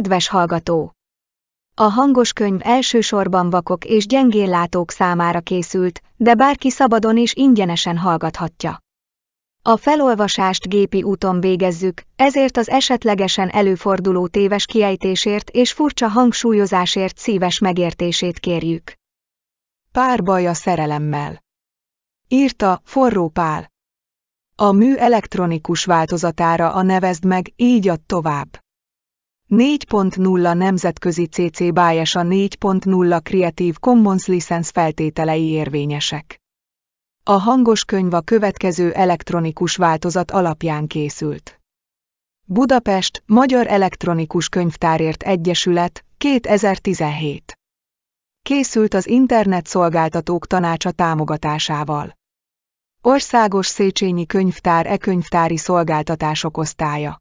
Kedves hallgató! A hangos könyv elsősorban vakok és gyengéllátók számára készült, de bárki szabadon és ingyenesen hallgathatja. A felolvasást gépi úton végezzük, ezért az esetlegesen előforduló téves kiejtésért és furcsa hangsúlyozásért szíves megértését kérjük. Pár baj a szerelemmel. Írta Forró Pál. A mű elektronikus változatára a nevezd meg, így ad tovább. 4.0 Nemzetközi CC BY és a 4.0 Creative Commons License feltételei érvényesek. A hangos könyv a következő elektronikus változat alapján készült. Budapest, Magyar Elektronikus Könyvtárért Egyesület, 2017. Készült az Internet Szolgáltatók Tanácsa támogatásával. Országos Széchenyi Könyvtár e-könyvtári szolgáltatások osztálya.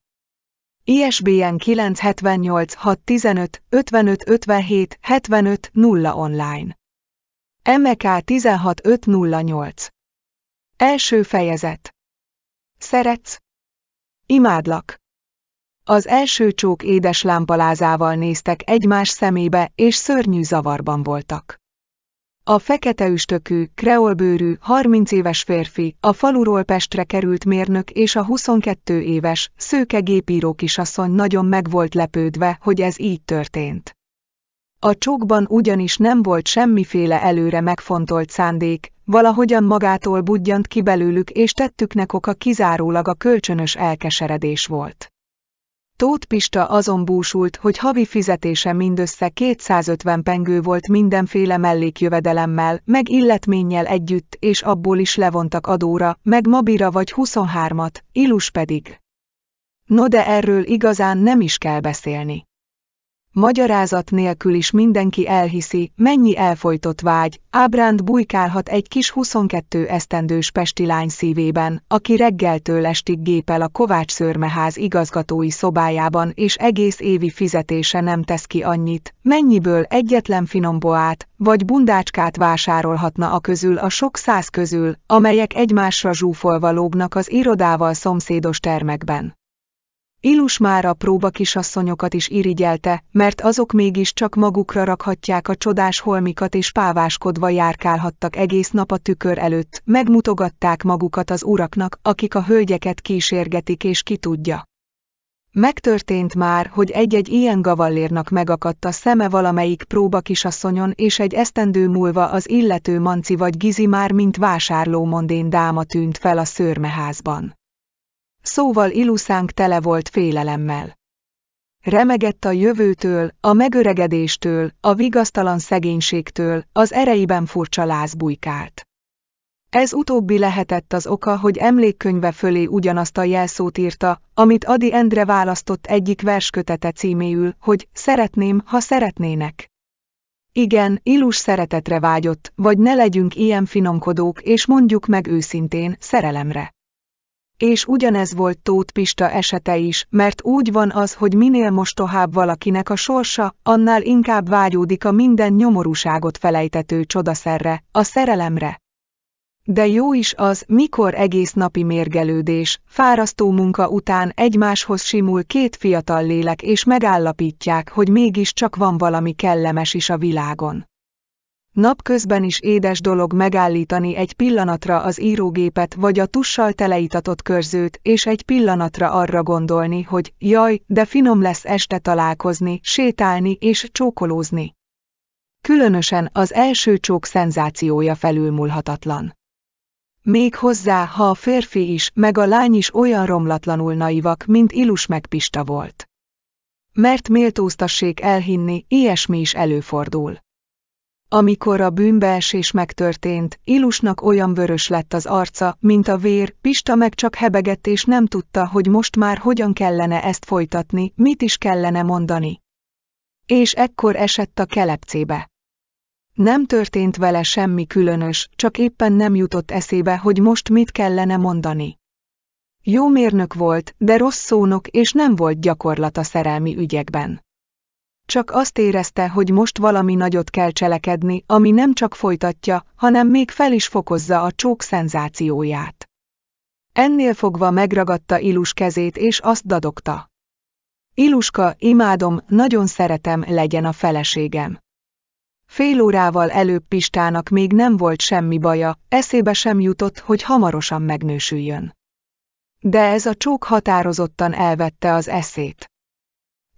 ISBN 978 615 55 57 75 0 online. MK e 16508. Első fejezet. Szeretsz? Imádlak. Az első csók édes lámpalázával néztek egymás szemébe, és szörnyű zavarban voltak. A fekete üstökű, kreolbőrű, 30 éves férfi, a faluról Pestre került mérnök és a 22 éves, szőke gépíró kisasszony nagyon meg volt lepődve, hogy ez így történt. A csókban ugyanis nem volt semmiféle előre megfontolt szándék, valahogyan magától budjant ki belőlük és tettüknek oka kizárólag a kölcsönös elkeseredés volt. Tóth Pista azon búsult, hogy havi fizetése mindössze 250 pengő volt mindenféle mellékjövedelemmel, meg illetménnyel együtt, és abból is levontak adóra, meg mabira vagy 23-at, Ilus pedig. No de erről igazán nem is kell beszélni. Magyarázat nélkül is mindenki elhiszi, mennyi elfolytott vágy, ábránt bujkálhat egy kis 22 esztendős lány szívében, aki reggeltől estig gépel a Kovács Szörmeház igazgatói szobájában és egész évi fizetése nem tesz ki annyit, mennyiből egyetlen finom boát, vagy bundácskát vásárolhatna a közül a sok száz közül, amelyek egymásra zsúfolva lógnak az irodával szomszédos termekben. Ilus már a próba kisasszonyokat is irigyelte, mert azok mégis csak magukra rakhatják a csodás holmikat és páváskodva járkálhattak egész nap a tükör előtt, megmutogatták magukat az uraknak, akik a hölgyeket kísérgetik és ki tudja. Megtörtént már, hogy egy-egy ilyen gavallérnak megakadt a szeme valamelyik próba kisasszonyon, és egy esztendő múlva az illető manci vagy gizi már mint vásárló mondén dáma tűnt fel a szőrmeházban szóval iluszánk tele volt félelemmel. Remegett a jövőtől, a megöregedéstől, a vigasztalan szegénységtől, az ereiben furcsa láz bujkált. Ez utóbbi lehetett az oka, hogy emlékkönyve fölé ugyanazt a jelszót írta, amit Adi Endre választott egyik verskötete címéül, hogy szeretném, ha szeretnének. Igen, illus szeretetre vágyott, vagy ne legyünk ilyen finomkodók és mondjuk meg őszintén, szerelemre. És ugyanez volt Tóth Pista esete is, mert úgy van az, hogy minél mostohább valakinek a sorsa, annál inkább vágyódik a minden nyomorúságot felejtető csodaszerre, a szerelemre. De jó is az, mikor egész napi mérgelődés, fárasztó munka után egymáshoz simul két fiatal lélek és megállapítják, hogy mégiscsak van valami kellemes is a világon. Napközben is édes dolog megállítani egy pillanatra az írógépet vagy a tussal teleitatott körzőt, és egy pillanatra arra gondolni, hogy jaj, de finom lesz este találkozni, sétálni és csókolózni. Különösen az első csók szenzációja felülmúlhatatlan. Még hozzá, ha a férfi is, meg a lány is olyan romlatlanul naivak, mint Ilus meg Pista volt. Mert méltóztassék elhinni, ilyesmi is előfordul. Amikor a bűnbeesés megtörtént, Ilusnak olyan vörös lett az arca, mint a vér, Pista meg csak hebegett és nem tudta, hogy most már hogyan kellene ezt folytatni, mit is kellene mondani. És ekkor esett a kelepcébe. Nem történt vele semmi különös, csak éppen nem jutott eszébe, hogy most mit kellene mondani. Jó mérnök volt, de rossz szónok és nem volt gyakorlata szerelmi ügyekben. Csak azt érezte, hogy most valami nagyot kell cselekedni, ami nem csak folytatja, hanem még fel is fokozza a csók szenzációját. Ennél fogva megragadta Ilus kezét és azt dadogta. Iluska, imádom, nagyon szeretem, legyen a feleségem. Fél órával előbb Pistának még nem volt semmi baja, eszébe sem jutott, hogy hamarosan megnősüljön. De ez a csók határozottan elvette az eszét.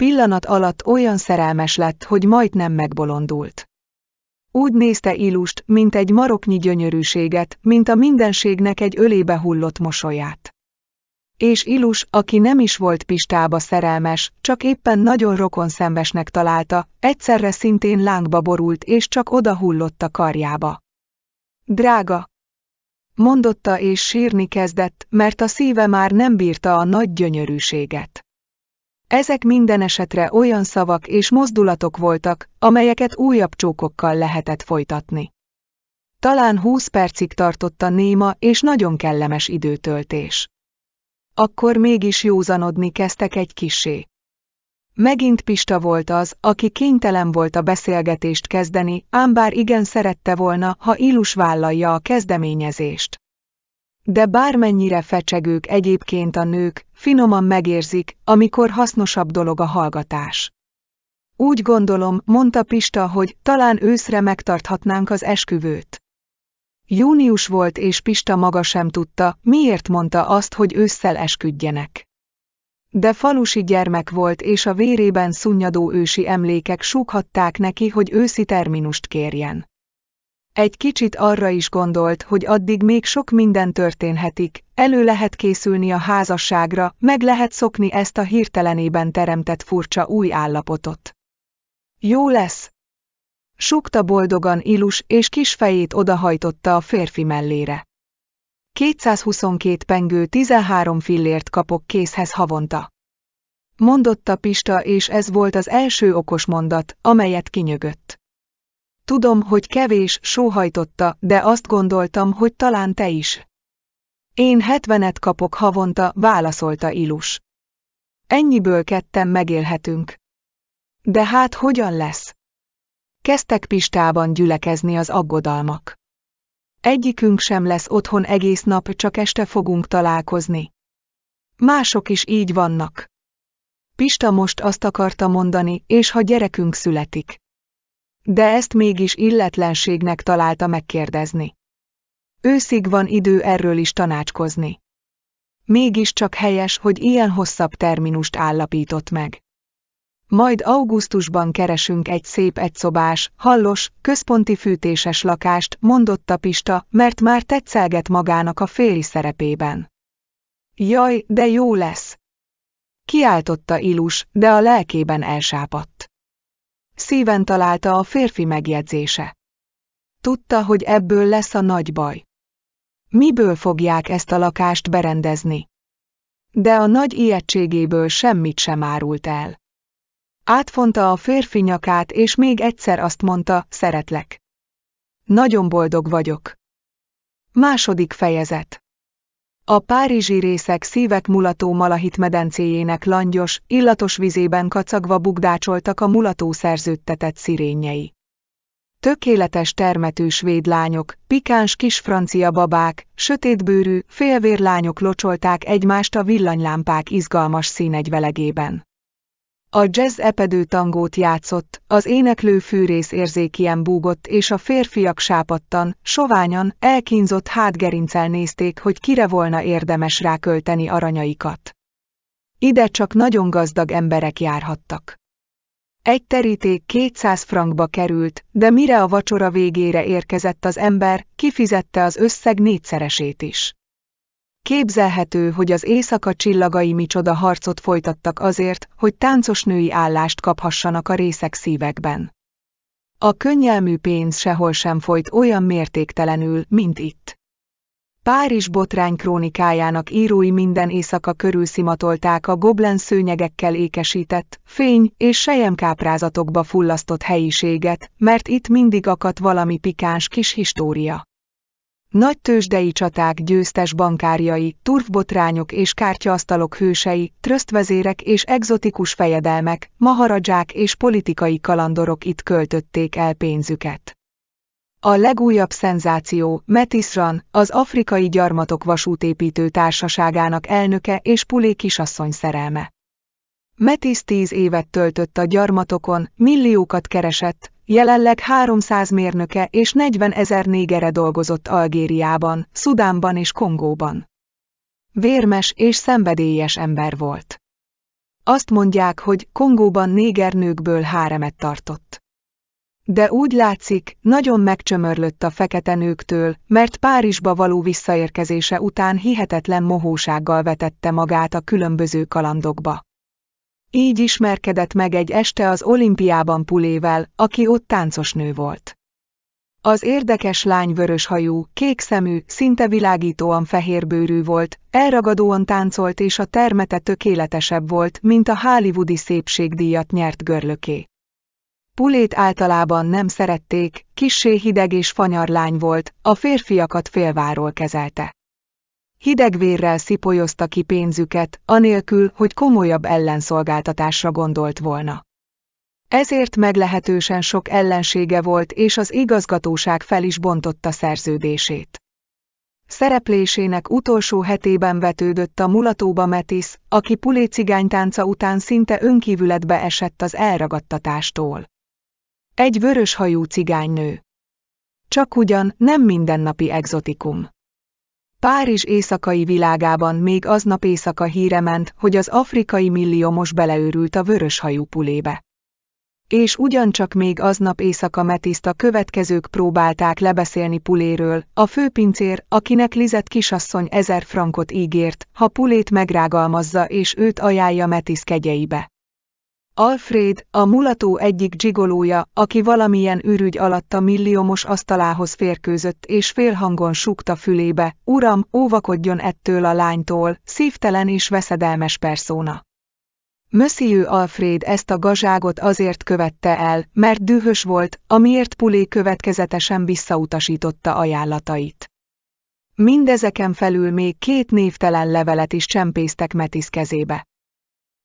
Pillanat alatt olyan szerelmes lett, hogy majdnem megbolondult. Úgy nézte Illust, mint egy maroknyi gyönyörűséget, mint a mindenségnek egy ölébe hullott mosolyát. És Ilus, aki nem is volt Pistába szerelmes, csak éppen nagyon rokon szembesnek találta, egyszerre szintén lángba borult és csak oda hullott a karjába. Drága! Mondotta és sírni kezdett, mert a szíve már nem bírta a nagy gyönyörűséget. Ezek minden esetre olyan szavak és mozdulatok voltak, amelyeket újabb csókokkal lehetett folytatni. Talán húsz percig tartott a néma és nagyon kellemes időtöltés. Akkor mégis józanodni kezdtek egy kisé. Megint Pista volt az, aki kénytelen volt a beszélgetést kezdeni, ám bár igen szerette volna, ha Illus vállalja a kezdeményezést. De bármennyire fecsegők egyébként a nők, finoman megérzik, amikor hasznosabb dolog a hallgatás. Úgy gondolom, mondta Pista, hogy talán őszre megtarthatnánk az esküvőt. Június volt és Pista maga sem tudta, miért mondta azt, hogy ősszel esküdjenek. De falusi gyermek volt és a vérében szunnyadó ősi emlékek súghatták neki, hogy őszi terminust kérjen. Egy kicsit arra is gondolt, hogy addig még sok minden történhetik, elő lehet készülni a házasságra, meg lehet szokni ezt a hirtelenében teremtett furcsa új állapotot. Jó lesz! Sukta boldogan Ilus, és kis fejét odahajtotta a férfi mellére. 222 pengő 13 fillért kapok készhez havonta. Mondotta Pista, és ez volt az első okos mondat, amelyet kinyögött. Tudom, hogy kevés, sóhajtotta, de azt gondoltam, hogy talán te is. Én hetvenet kapok havonta, válaszolta Ilus. Ennyiből ketten megélhetünk. De hát hogyan lesz? Kezdtek Pistában gyülekezni az aggodalmak. Egyikünk sem lesz otthon egész nap, csak este fogunk találkozni. Mások is így vannak. Pista most azt akarta mondani, és ha gyerekünk születik. De ezt mégis illetlenségnek találta megkérdezni. Őszig van idő erről is tanácskozni. Mégiscsak helyes, hogy ilyen hosszabb terminust állapított meg. Majd augusztusban keresünk egy szép egyszobás, hallos, központi fűtéses lakást, mondotta Pista, mert már tetszelget magának a féli szerepében. Jaj, de jó lesz! Kiáltotta Ilus, de a lelkében elsápadt. Szíven találta a férfi megjegyzése. Tudta, hogy ebből lesz a nagy baj. Miből fogják ezt a lakást berendezni? De a nagy ijegységéből semmit sem árult el. Átfonta a férfi nyakát, és még egyszer azt mondta, szeretlek. Nagyon boldog vagyok. Második fejezet a párizsi részek szívek mulató malahit medencéjének langyos, illatos vizében kacagva bugdácsoltak a mulató szerződtetett szirényei. Tökéletes termetű svéd lányok, pikáns kis francia babák, sötétbőrű, félvérlányok locsolták egymást a villanylámpák izgalmas színegyvelegében. A jazz epedő tangót játszott, az éneklő fűrész érzékien búgott és a férfiak sápadtan, soványan, elkínzott hátgerincel nézték, hogy kire volna érdemes rákölteni aranyaikat. Ide csak nagyon gazdag emberek járhattak. Egy teríték 200 frankba került, de mire a vacsora végére érkezett az ember, kifizette az összeg négyszeresét is. Képzelhető, hogy az éjszaka csillagai micsoda harcot folytattak azért, hogy táncos női állást kaphassanak a részek szívekben. A könnyelmű pénz sehol sem folyt olyan mértéktelenül, mint itt. Párizs botrány krónikájának írói minden éjszaka körül szimatolták a goblen szőnyegekkel ékesített, fény és sejemkáprázatokba fullasztott helyiséget, mert itt mindig akadt valami pikáns kis história. Nagy tőzsdei csaták győztes bankárjai, turfbotrányok és kártyaasztalok hősei, trösztvezérek és egzotikus fejedelmek, maharadzsák és politikai kalandorok itt költötték el pénzüket. A legújabb szenzáció, Metisran, az afrikai gyarmatok vasútépítő társaságának elnöke és Pulé kisasszony szerelme. Metis tíz évet töltött a gyarmatokon, milliókat keresett, jelenleg 300 mérnöke és 40 ezer négere dolgozott Algériában, Szudánban és Kongóban. Vérmes és szenvedélyes ember volt. Azt mondják, hogy Kongóban négernőkből háremet tartott. De úgy látszik, nagyon megcsömörlött a fekete nőktől, mert Párizsba való visszaérkezése után hihetetlen mohósággal vetette magát a különböző kalandokba. Így ismerkedett meg egy este az olimpiában Pulével, aki ott táncos nő volt. Az érdekes lány vöröshajú, kékszemű, szinte világítóan fehérbőrű volt, elragadóan táncolt és a termete tökéletesebb volt, mint a hollywoodi szépségdíjat nyert görlöké. Pulét általában nem szerették, kissé hideg és fanyar lány volt, a férfiakat félváról kezelte hidegvérrel szipolyozta ki pénzüket, anélkül, hogy komolyabb ellenszolgáltatásra gondolt volna. Ezért meglehetősen sok ellensége volt és az igazgatóság fel is bontotta szerződését. Szereplésének utolsó hetében vetődött a mulatóba Metis, aki pulé cigánytánca után szinte önkívületbe esett az elragadtatástól. Egy vöröshajú cigánynő. Csak ugyan nem mindennapi egzotikum. Párizs éjszakai világában még aznap éjszaka híre ment, hogy az afrikai milliómos beleőrült a vöröshajú pulébe. És ugyancsak még aznap éjszaka metiszt a következők próbálták lebeszélni puléről, a főpincér, akinek Lizet kisasszony ezer frankot ígért, ha pulét megrágalmazza és őt ajánlja metisz kegyeibe. Alfred, a mulató egyik dzsigolója, aki valamilyen ürügy alatt a milliómos asztalához férkőzött és félhangon súgta fülébe, uram, óvakodjon ettől a lánytól, szívtelen és veszedelmes perszóna. Monsieur Alfred ezt a gazságot azért követte el, mert dühös volt, amiért Pulé következetesen visszautasította ajánlatait. Mindezeken felül még két névtelen levelet is csempésztek Metis kezébe.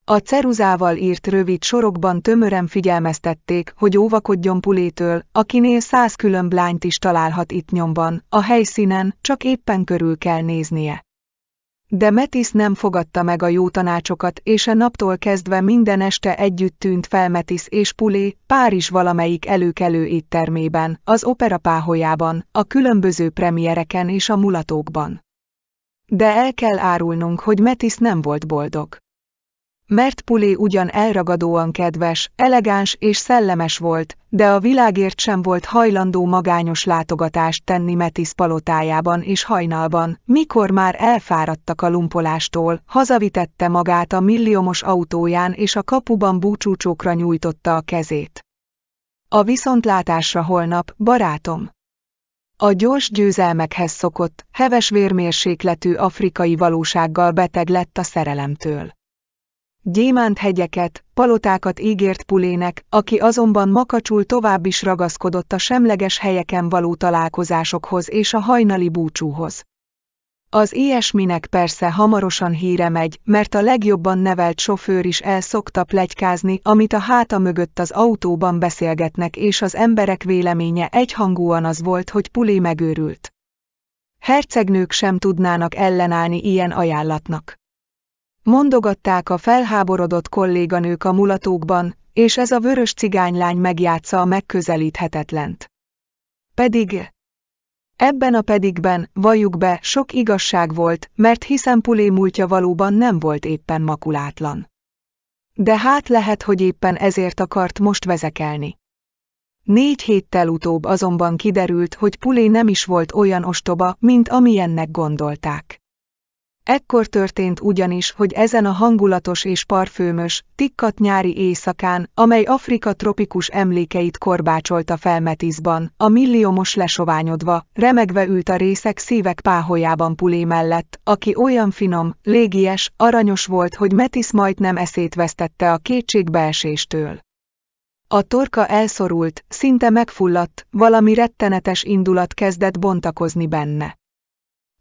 A ceruzával írt rövid sorokban tömören figyelmeztették, hogy óvakodjon Pulétől, akinél száz különb lányt is találhat itt nyomban, a helyszínen, csak éppen körül kell néznie. De Metis nem fogadta meg a jó tanácsokat, és a naptól kezdve minden este együtt tűnt fel Metis és Pulé, Párizs valamelyik előkelő éttermében, az opera páholyában, a különböző premiereken és a mulatókban. De el kell árulnunk, hogy Metis nem volt boldog. Mert Pulé ugyan elragadóan kedves, elegáns és szellemes volt, de a világért sem volt hajlandó magányos látogatást tenni Metis palotájában és hajnalban, mikor már elfáradtak a lumpolástól, hazavitette magát a milliómos autóján és a kapuban búcsúcsókra nyújtotta a kezét. A viszontlátásra holnap, barátom! A gyors győzelmekhez szokott, heves vérmérsékletű afrikai valósággal beteg lett a szerelemtől hegyeket, palotákat ígért Pulének, aki azonban makacsul tovább is ragaszkodott a semleges helyeken való találkozásokhoz és a hajnali búcsúhoz. Az ilyesminek persze hamarosan híre megy, mert a legjobban nevelt sofőr is el szokta plegykázni, amit a háta mögött az autóban beszélgetnek és az emberek véleménye egyhangúan az volt, hogy Pulé megőrült. Hercegnők sem tudnának ellenállni ilyen ajánlatnak. Mondogatták a felháborodott kolléganők a mulatókban, és ez a vörös cigánylány megjátsza a megközelíthetetlent. Pedig... Ebben a pedigben, valljuk be, sok igazság volt, mert hiszen Pulé múltja valóban nem volt éppen makulátlan. De hát lehet, hogy éppen ezért akart most vezekelni. Négy héttel utóbb azonban kiderült, hogy Pulé nem is volt olyan ostoba, mint amilyennek gondolták. Ekkor történt ugyanis, hogy ezen a hangulatos és parfőmös, tikkat nyári éjszakán, amely Afrika tropikus emlékeit korbácsolta felmetizban, a milliómos lesoványodva, remegve ült a részek szívek páholyában pulé mellett, aki olyan finom, légies, aranyos volt, hogy Metis majdnem eszét vesztette a kétségbeeséstől. A torka elszorult, szinte megfulladt, valami rettenetes indulat kezdett bontakozni benne.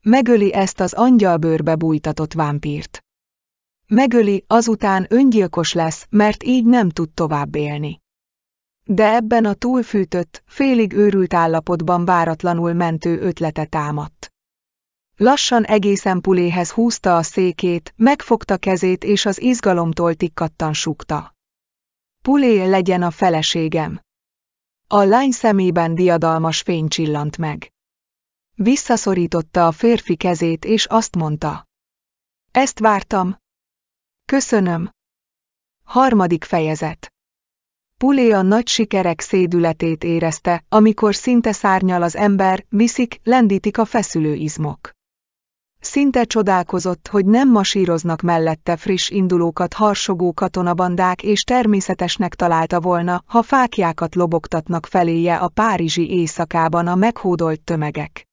Megöli ezt az angyalbőrbe bújtatott vámpírt. Megöli, azután öngyilkos lesz, mert így nem tud tovább élni. De ebben a túlfűtött, félig őrült állapotban váratlanul mentő ötlete támadt. Lassan egészen puléhez húzta a székét, megfogta kezét és az izgalomtól tikkattan súgta. Pulé legyen a feleségem. A lány szemében diadalmas fény csillant meg. Visszaszorította a férfi kezét és azt mondta. Ezt vártam. Köszönöm. Harmadik fejezet. Pulé a nagy sikerek szédületét érezte, amikor szinte szárnyal az ember, viszik, lendítik a feszülő izmok. Szinte csodálkozott, hogy nem masíroznak mellette friss indulókat harsogó katonabandák és természetesnek találta volna, ha fákjákat lobogtatnak feléje a párizsi éjszakában a meghódolt tömegek.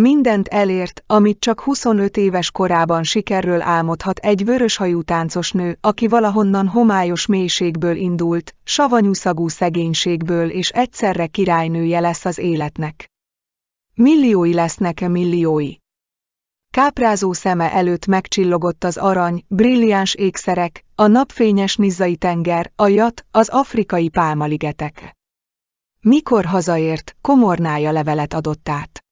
Mindent elért, amit csak 25 éves korában sikerről álmodhat egy vöröshajú táncos nő, aki valahonnan homályos mélységből indult, savanyúszagú szegénységből és egyszerre királynője lesz az életnek. Milliói lesznek -e milliói. Káprázó szeme előtt megcsillogott az arany, brilliáns ékszerek, a napfényes nizzai tenger, a jat, az afrikai pálmaligetek. Mikor hazaért, komornája levelet adott át.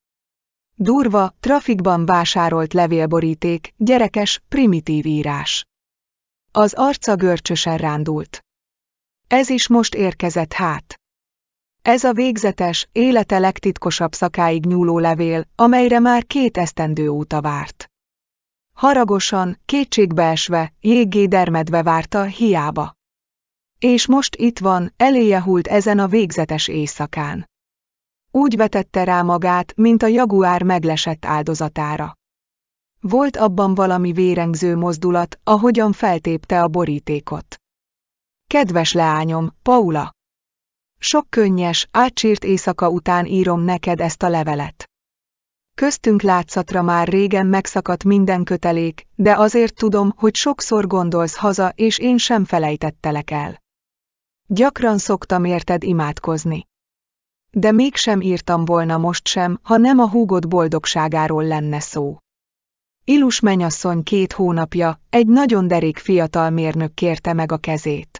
Durva, trafikban vásárolt levélboríték, gyerekes, primitív írás. Az arca görcsösen rándult. Ez is most érkezett hát. Ez a végzetes, élete legtitkosabb szakáig nyúló levél, amelyre már két esztendő óta várt. Haragosan, kétségbeesve, jéggé dermedve várta, hiába. És most itt van, eléje hult ezen a végzetes éjszakán. Úgy vetette rá magát, mint a jaguár meglesett áldozatára. Volt abban valami vérengző mozdulat, ahogyan feltépte a borítékot. Kedves leányom, Paula! Sok könnyes, átsírt éjszaka után írom neked ezt a levelet. Köztünk látszatra már régen megszakadt minden kötelék, de azért tudom, hogy sokszor gondolsz haza, és én sem felejtettelek el. Gyakran szoktam érted imádkozni. De mégsem írtam volna most sem, ha nem a húgod boldogságáról lenne szó. Ilus menyasszony két hónapja, egy nagyon derék fiatal mérnök kérte meg a kezét.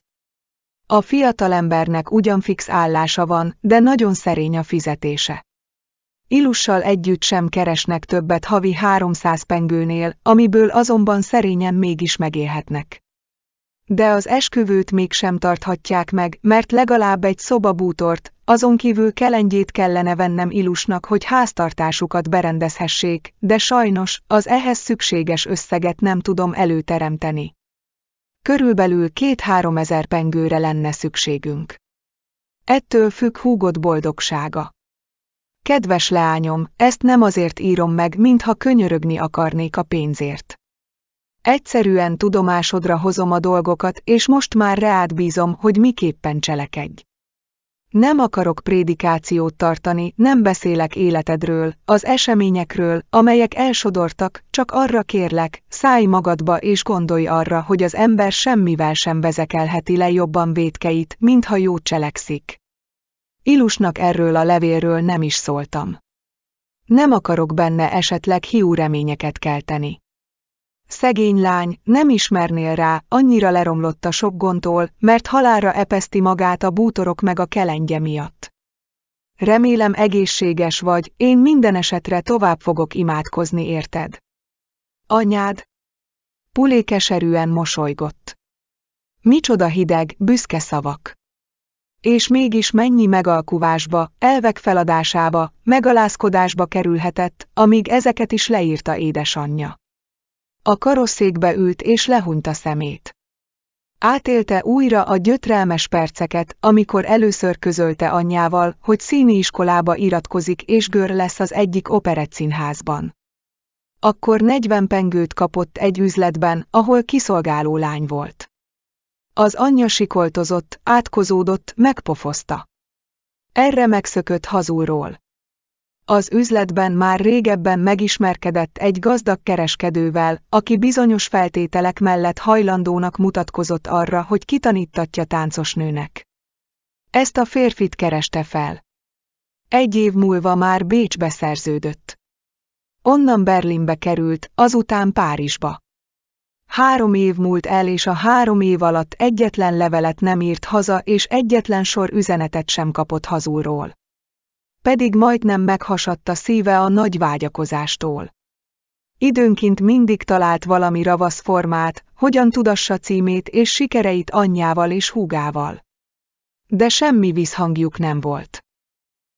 A fiatalembernek ugyan fix állása van, de nagyon szerény a fizetése. Ilussal együtt sem keresnek többet havi 300 pengőnél, amiből azonban szerényen mégis megélhetnek. De az esküvőt mégsem tarthatják meg, mert legalább egy szobabútort, azon kívül kelengyét kellene vennem ilusnak, hogy háztartásukat berendezhessék, de sajnos az ehhez szükséges összeget nem tudom előteremteni. Körülbelül két-három ezer pengőre lenne szükségünk. Ettől függ húgott boldogsága. Kedves leányom, ezt nem azért írom meg, mintha könyörögni akarnék a pénzért egyszerűen tudomásodra hozom a dolgokat, és most már reád bízom, hogy miképpen cselekedj. Nem akarok prédikációt tartani, nem beszélek életedről, az eseményekről, amelyek elsodortak, csak arra kérlek, szállj magadba és gondolj arra, hogy az ember semmivel sem vezekelheti le jobban védkeit, mintha jót cselekszik. Ilusnak erről a levélről nem is szóltam. Nem akarok benne esetleg hiú reményeket kelteni. Szegény lány, nem ismernél rá, annyira leromlott a sok gondtól, mert halára epeszti magát a bútorok meg a kelengye miatt. Remélem egészséges vagy, én minden esetre tovább fogok imádkozni érted. Anyád? Pulé keserűen mosolygott. Micsoda hideg, büszke szavak. És mégis mennyi megalkuvásba, elvek feladásába, megalázkodásba kerülhetett, amíg ezeket is leírta édesanyja a karosszékbe ült és lehunta szemét. Átélte újra a gyötrelmes perceket, amikor először közölte anyjával, hogy színiiskolába iratkozik és gör lesz az egyik operettszínházban. Akkor 40 pengőt kapott egy üzletben, ahol kiszolgáló lány volt. Az anyja sikoltozott, átkozódott, megpofozta. Erre megszökött hazulról. Az üzletben már régebben megismerkedett egy gazdag kereskedővel, aki bizonyos feltételek mellett hajlandónak mutatkozott arra, hogy kitanítatja táncosnőnek. Ezt a férfit kereste fel. Egy év múlva már Bécsbe szerződött. Onnan Berlinbe került, azután Párizsba. Három év múlt el, és a három év alatt egyetlen levelet nem írt haza, és egyetlen sor üzenetet sem kapott hazúról pedig majdnem a szíve a nagy vágyakozástól. Időnként mindig talált valami ravasz formát, hogyan tudassa címét és sikereit anyjával és húgával. De semmi visszhangjuk nem volt.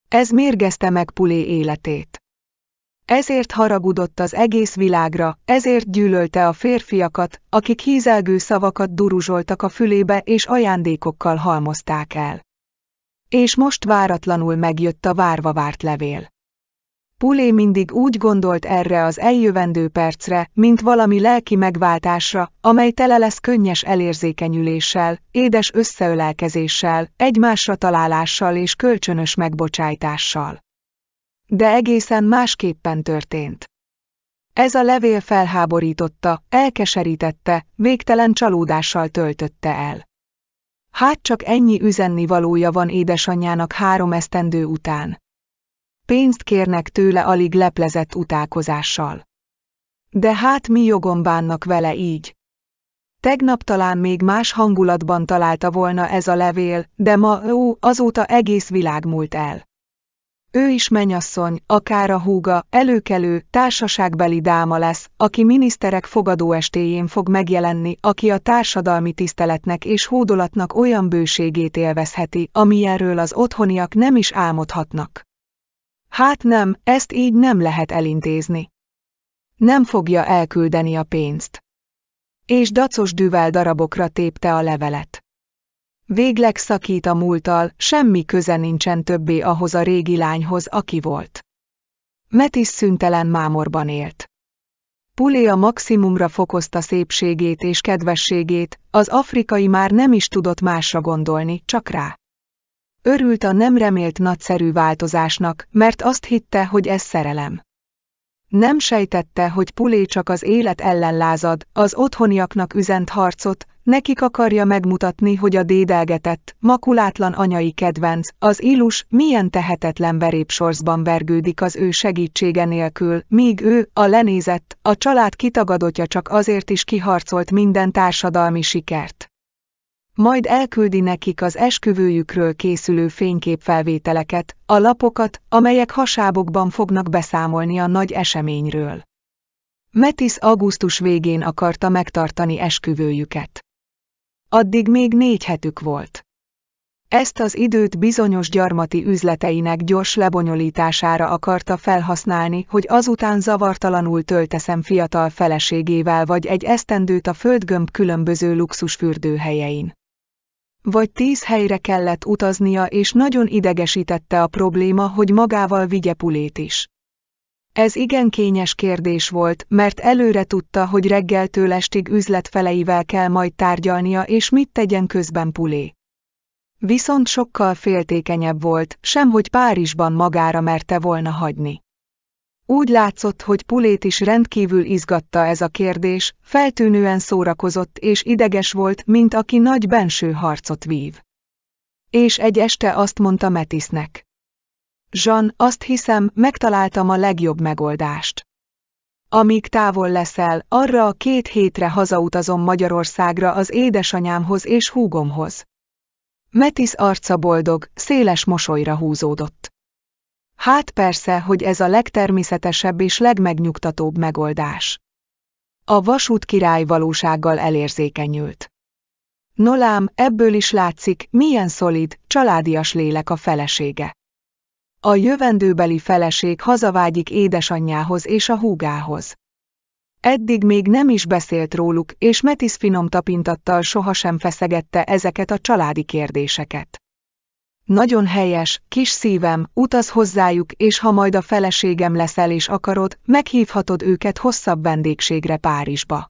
Ez mérgezte meg Pulé életét. Ezért haragudott az egész világra, ezért gyűlölte a férfiakat, akik hízelgő szavakat duruzsoltak a fülébe és ajándékokkal halmozták el. És most váratlanul megjött a várva várt levél. Pulé mindig úgy gondolt erre az eljövendő percre, mint valami lelki megváltásra, amely tele lesz könnyes elérzékenyüléssel, édes összeölelkezéssel, egymásra találással és kölcsönös megbocsájtással. De egészen másképpen történt. Ez a levél felháborította, elkeserítette, végtelen csalódással töltötte el. Hát csak ennyi üzenni valója van édesanyjának három esztendő után. Pénzt kérnek tőle alig leplezett utálkozással. De hát mi jogon bánnak vele így? Tegnap talán még más hangulatban találta volna ez a levél, de ma, ó, azóta egész világ múlt el. Ő is menyasszony, akár a húga, előkelő, társaságbeli dáma lesz, aki miniszterek fogadóestéjén fog megjelenni, aki a társadalmi tiszteletnek és hódolatnak olyan bőségét élvezheti, amilyenről az otthoniak nem is álmodhatnak. Hát nem, ezt így nem lehet elintézni. Nem fogja elküldeni a pénzt. És dacos düvel darabokra tépte a levelet. Végleg szakít a múltal, semmi köze nincsen többé ahhoz a régi lányhoz, aki volt. Metis szüntelen mámorban élt. Pulé a maximumra fokozta szépségét és kedvességét, az afrikai már nem is tudott másra gondolni, csak rá. Örült a nem remélt nagyszerű változásnak, mert azt hitte, hogy ez szerelem. Nem sejtette, hogy Pulé csak az élet ellen lázad, az otthoniaknak üzent harcot, nekik akarja megmutatni, hogy a dédelgetett, makulátlan anyai kedvenc, az illus, milyen tehetetlen verépsorzban vergődik az ő segítsége nélkül, míg ő, a lenézett, a család kitagadottja csak azért is kiharcolt minden társadalmi sikert majd elküldi nekik az esküvőjükről készülő fényképfelvételeket, a lapokat, amelyek hasábokban fognak beszámolni a nagy eseményről. Metis augusztus végén akarta megtartani esküvőjüket. Addig még négy hetük volt. Ezt az időt bizonyos gyarmati üzleteinek gyors lebonyolítására akarta felhasználni, hogy azután zavartalanul tölteszem fiatal feleségével vagy egy esztendőt a földgömb különböző luxusfürdőhelyein vagy tíz helyre kellett utaznia és nagyon idegesítette a probléma, hogy magával vigye pulét is. Ez igen kényes kérdés volt, mert előre tudta, hogy reggeltől estig üzletfeleivel kell majd tárgyalnia és mit tegyen közben pulé. Viszont sokkal féltékenyebb volt, semhogy Párizsban magára merte volna hagyni. Úgy látszott, hogy Pulét is rendkívül izgatta ez a kérdés, feltűnően szórakozott és ideges volt, mint aki nagy benső harcot vív. És egy este azt mondta Metisnek: Jean, azt hiszem, megtaláltam a legjobb megoldást. Amíg távol leszel, arra a két hétre hazautazom Magyarországra az édesanyámhoz és húgomhoz. Metis arca boldog, széles mosolyra húzódott. Hát persze, hogy ez a legtermészetesebb és legmegnyugtatóbb megoldás. A vasút király valósággal elérzékenyült. Nolám, ebből is látszik, milyen szolid, családias lélek a felesége. A jövendőbeli feleség hazavágyik édesanyjához és a húgához. Eddig még nem is beszélt róluk, és Metis finom tapintattal sohasem feszegette ezeket a családi kérdéseket. Nagyon helyes, kis szívem, utaz hozzájuk, és ha majd a feleségem leszel és akarod, meghívhatod őket hosszabb vendégségre Párizsba.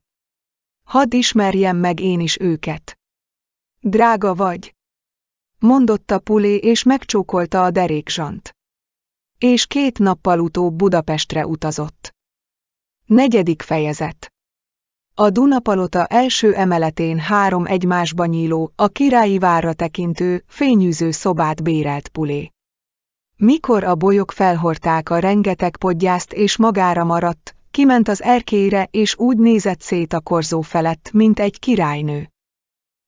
Hadd ismerjem meg én is őket. Drága vagy! Mondotta Pulé és megcsókolta a derékzsant. És két nappal utóbb Budapestre utazott. Negyedik fejezet a Dunapalota első emeletén három egymásba nyíló, a királyi várra tekintő, fényűző szobát bérelt Pulé. Mikor a bolyok felhorták a rengeteg podgyászt és magára maradt, kiment az erkére és úgy nézett szét a korzó felett, mint egy királynő.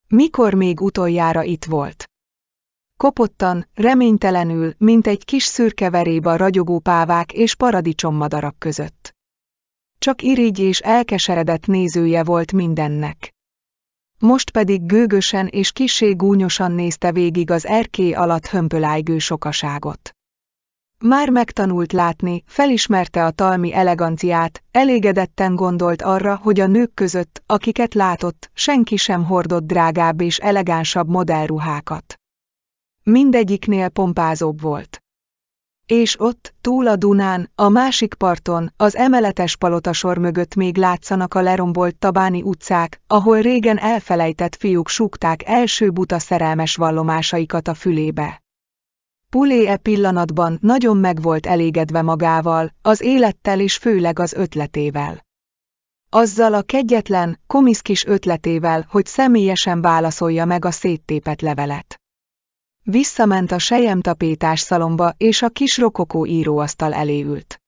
Mikor még utoljára itt volt? Kopottan, reménytelenül, mint egy kis szürkeveréba ragyogó pávák és paradicsommadarak között csak irigy és elkeseredett nézője volt mindennek. Most pedig gőgösen és kisé gúnyosan nézte végig az erké alatt hömpölájgő sokaságot. Már megtanult látni, felismerte a talmi eleganciát, elégedetten gondolt arra, hogy a nők között, akiket látott, senki sem hordott drágább és elegánsabb modellruhákat. Mindegyiknél pompázóbb volt és ott, túl a Dunán, a másik parton, az emeletes palotasor mögött még látszanak a lerombolt Tabáni utcák, ahol régen elfelejtett fiúk súgták első buta szerelmes vallomásaikat a fülébe. Pulé e pillanatban nagyon meg volt elégedve magával, az élettel és főleg az ötletével. Azzal a kegyetlen, komisz kis ötletével, hogy személyesen válaszolja meg a széttépet levelet. Visszament a tapétás szalomba, és a kis rokokó íróasztal elé ült.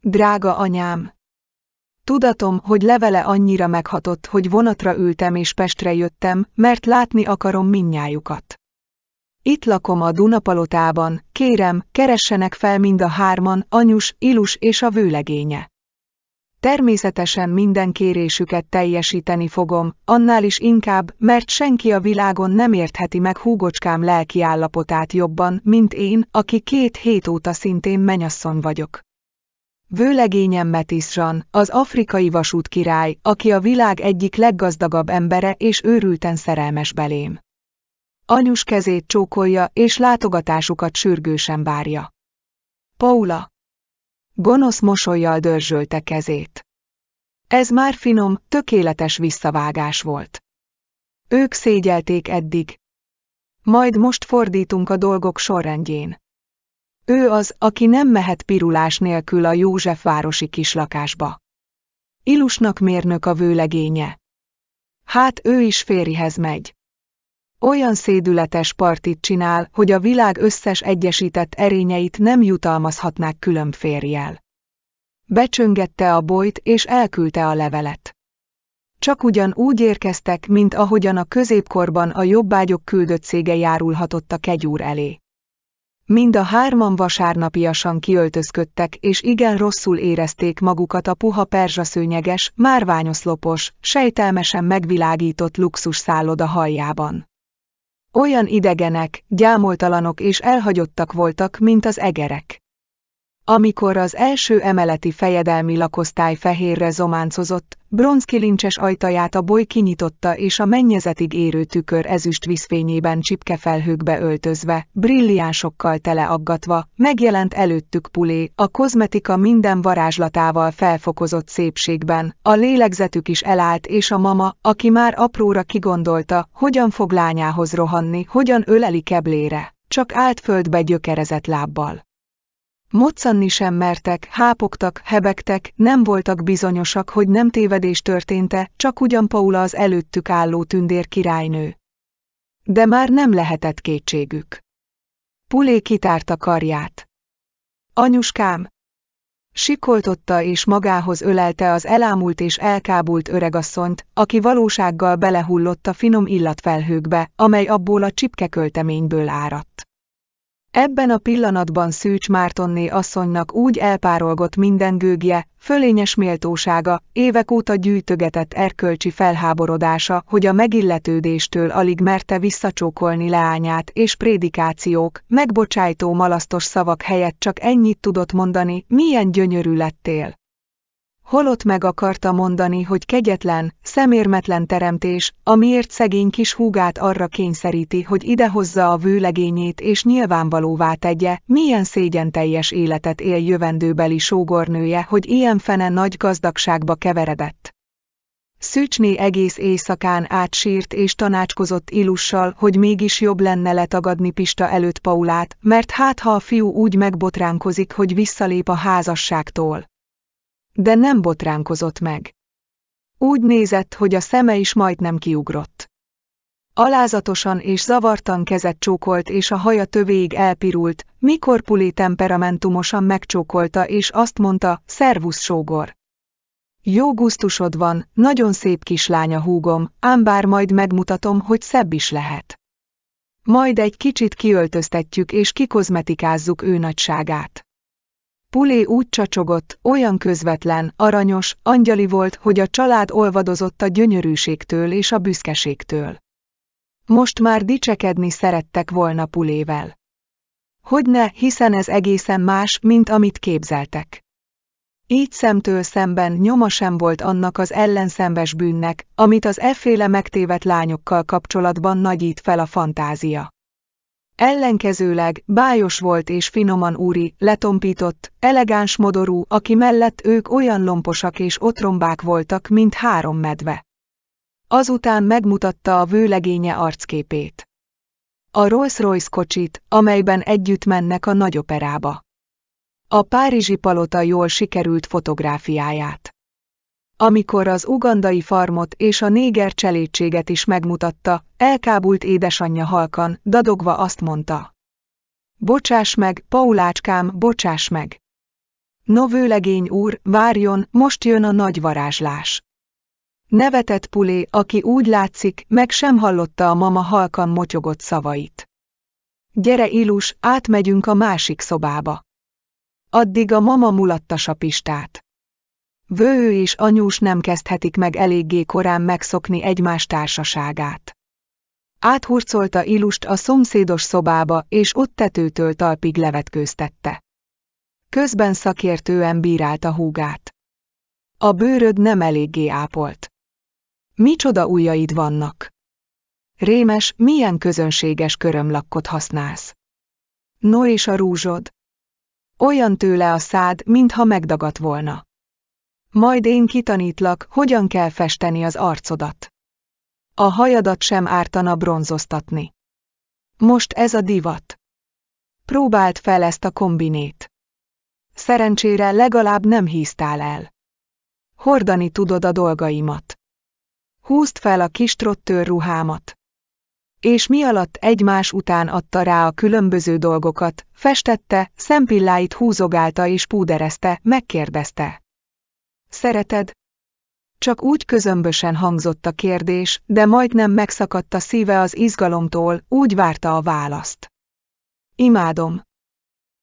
Drága anyám! Tudatom, hogy levele annyira meghatott, hogy vonatra ültem és Pestre jöttem, mert látni akarom minnyájukat. Itt lakom a Dunapalotában, kérem, keressenek fel mind a hárman, anyus, Ilus és a vőlegénye. Természetesen minden kérésüket teljesíteni fogom, annál is inkább, mert senki a világon nem értheti meg húgocskám lelki állapotát jobban, mint én, aki két hét óta szintén menyasszon vagyok. Vőlegényem Metisran, az afrikai vasút király, aki a világ egyik leggazdagabb embere és őrülten szerelmes belém. Anyus kezét csókolja és látogatásukat sürgősen várja. Paula gonosz mosolyjal dörzsölte kezét. Ez már finom, tökéletes visszavágás volt. Ők szégyelték eddig. Majd most fordítunk a dolgok sorrendjén. Ő az, aki nem mehet pirulás nélkül a Józsefvárosi kislakásba. Ilusnak mérnök a vőlegénye. Hát ő is férihez megy. Olyan szédületes partit csinál, hogy a világ összes egyesített erényeit nem jutalmazhatnák külön férjel. Becsöngette a bolyt és elküldte a levelet. Csak ugyan úgy érkeztek, mint ahogyan a középkorban a jobbágyok küldött szége járulhatott a kegyúr elé. Mind a hárman vasárnapiasan kiöltözködtek, és igen rosszul érezték magukat a puha perzsaszőnyeges, márványoszlopos, sejtelmesen megvilágított luxus szálloda hajjában. Olyan idegenek, gyámoltalanok és elhagyottak voltak, mint az egerek. Amikor az első emeleti fejedelmi lakosztály fehérre zománcozott, bronzkilincses ajtaját a boly kinyitotta és a mennyezetig érő tükör ezüst viszfényében csipkefelhőkbe öltözve, brilliánsokkal aggatva megjelent előttük pulé, a kozmetika minden varázslatával felfokozott szépségben, a lélegzetük is elállt és a mama, aki már apróra kigondolta, hogyan fog lányához rohanni, hogyan öleli keblére, csak állt földbe gyökerezett lábbal. Moccanni sem mertek, hápogtak, hebegtek, nem voltak bizonyosak, hogy nem tévedés történte, csak ugyan Paula az előttük álló tündér királynő. De már nem lehetett kétségük. Pulé kitárta karját. Anyuskám! Sikoltotta és magához ölelte az elámult és elkábult öregasszonyt, aki valósággal belehullott a finom illatfelhőkbe, amely abból a csipkekölteményből áradt. Ebben a pillanatban Szűcs Mártonné asszonynak úgy elpárolgott minden gőgje, fölényes méltósága, évek óta gyűjtögetett erkölcsi felháborodása, hogy a megilletődéstől alig merte visszacsókolni leányát, és prédikációk, megbocsájtó malasztos szavak helyett csak ennyit tudott mondani, milyen gyönyörű lettél holott meg akarta mondani, hogy kegyetlen, szemérmetlen teremtés, amiért szegény kis húgát arra kényszeríti, hogy idehozza a vőlegényét és nyilvánvalóvá tegye, milyen szégyen teljes életet él jövendőbeli sógornője, hogy ilyen fene nagy gazdagságba keveredett. Szücsné egész éjszakán átsírt és tanácskozott Ilussal, hogy mégis jobb lenne letagadni Pista előtt Paulát, mert hát ha a fiú úgy megbotránkozik, hogy visszalép a házasságtól de nem botránkozott meg. Úgy nézett, hogy a szeme is majdnem kiugrott. Alázatosan és zavartan kezet csókolt és a haja tövéig elpirult, mikor Puli temperamentumosan megcsókolta és azt mondta, szervusz sógor. Jó gusztusod van, nagyon szép kislánya húgom, ám bár majd megmutatom, hogy szebb is lehet. Majd egy kicsit kiöltöztetjük és kikozmetikázzuk ő nagyságát. Pulé úgy csacsogott, olyan közvetlen, aranyos, angyali volt, hogy a család olvadozott a gyönyörűségtől és a büszkeségtől. Most már dicsekedni szerettek volna Pulével. Hogyne, hiszen ez egészen más, mint amit képzeltek. Így szemtől szemben nyoma sem volt annak az ellenszenves bűnnek, amit az efféle megtévet lányokkal kapcsolatban nagyít fel a fantázia. Ellenkezőleg, bájos volt és finoman úri, letompított, elegáns modorú, aki mellett ők olyan lomposak és otrombák voltak, mint három medve. Azután megmutatta a vőlegénye arcképét. A Rolls-Royce kocsit, amelyben együtt mennek a nagyoperába. A párizsi palota jól sikerült fotográfiáját amikor az ugandai farmot és a néger cselédséget is megmutatta, elkábult édesanyja halkan, dadogva azt mondta. Bocsáss meg, Paulácskám, bocsáss meg! Novőlegény úr, várjon, most jön a nagy varázslás. Nevetett Pulé, aki úgy látszik, meg sem hallotta a mama halkan motyogott szavait. Gyere Ilus, átmegyünk a másik szobába. Addig a mama mulattasa Pistát. Vőő és anyús nem kezdhetik meg eléggé korán megszokni egymás társaságát. Áthurcolta Ilust a szomszédos szobába, és ott tetőtől talpig levetkőztette. Közben szakértően bírálta húgát. A bőröd nem eléggé ápolt. Micsoda ujjaid vannak? Rémes, milyen közönséges körömlakkot használsz? No és a rúzsod? Olyan tőle a szád, mintha megdagadt volna. Majd én kitanítlak, hogyan kell festeni az arcodat. A hajadat sem ártana bronzoztatni. Most ez a divat. Próbált fel ezt a kombinét. Szerencsére legalább nem híztál el. Hordani tudod a dolgaimat. Húzd fel a kis trottőr ruhámat. És mi alatt egymás után adta rá a különböző dolgokat, festette, szempilláit húzogálta és púderezte, megkérdezte. Szereted? Csak úgy közömbösen hangzott a kérdés, de majdnem megszakadt a szíve az izgalomtól, úgy várta a választ. Imádom.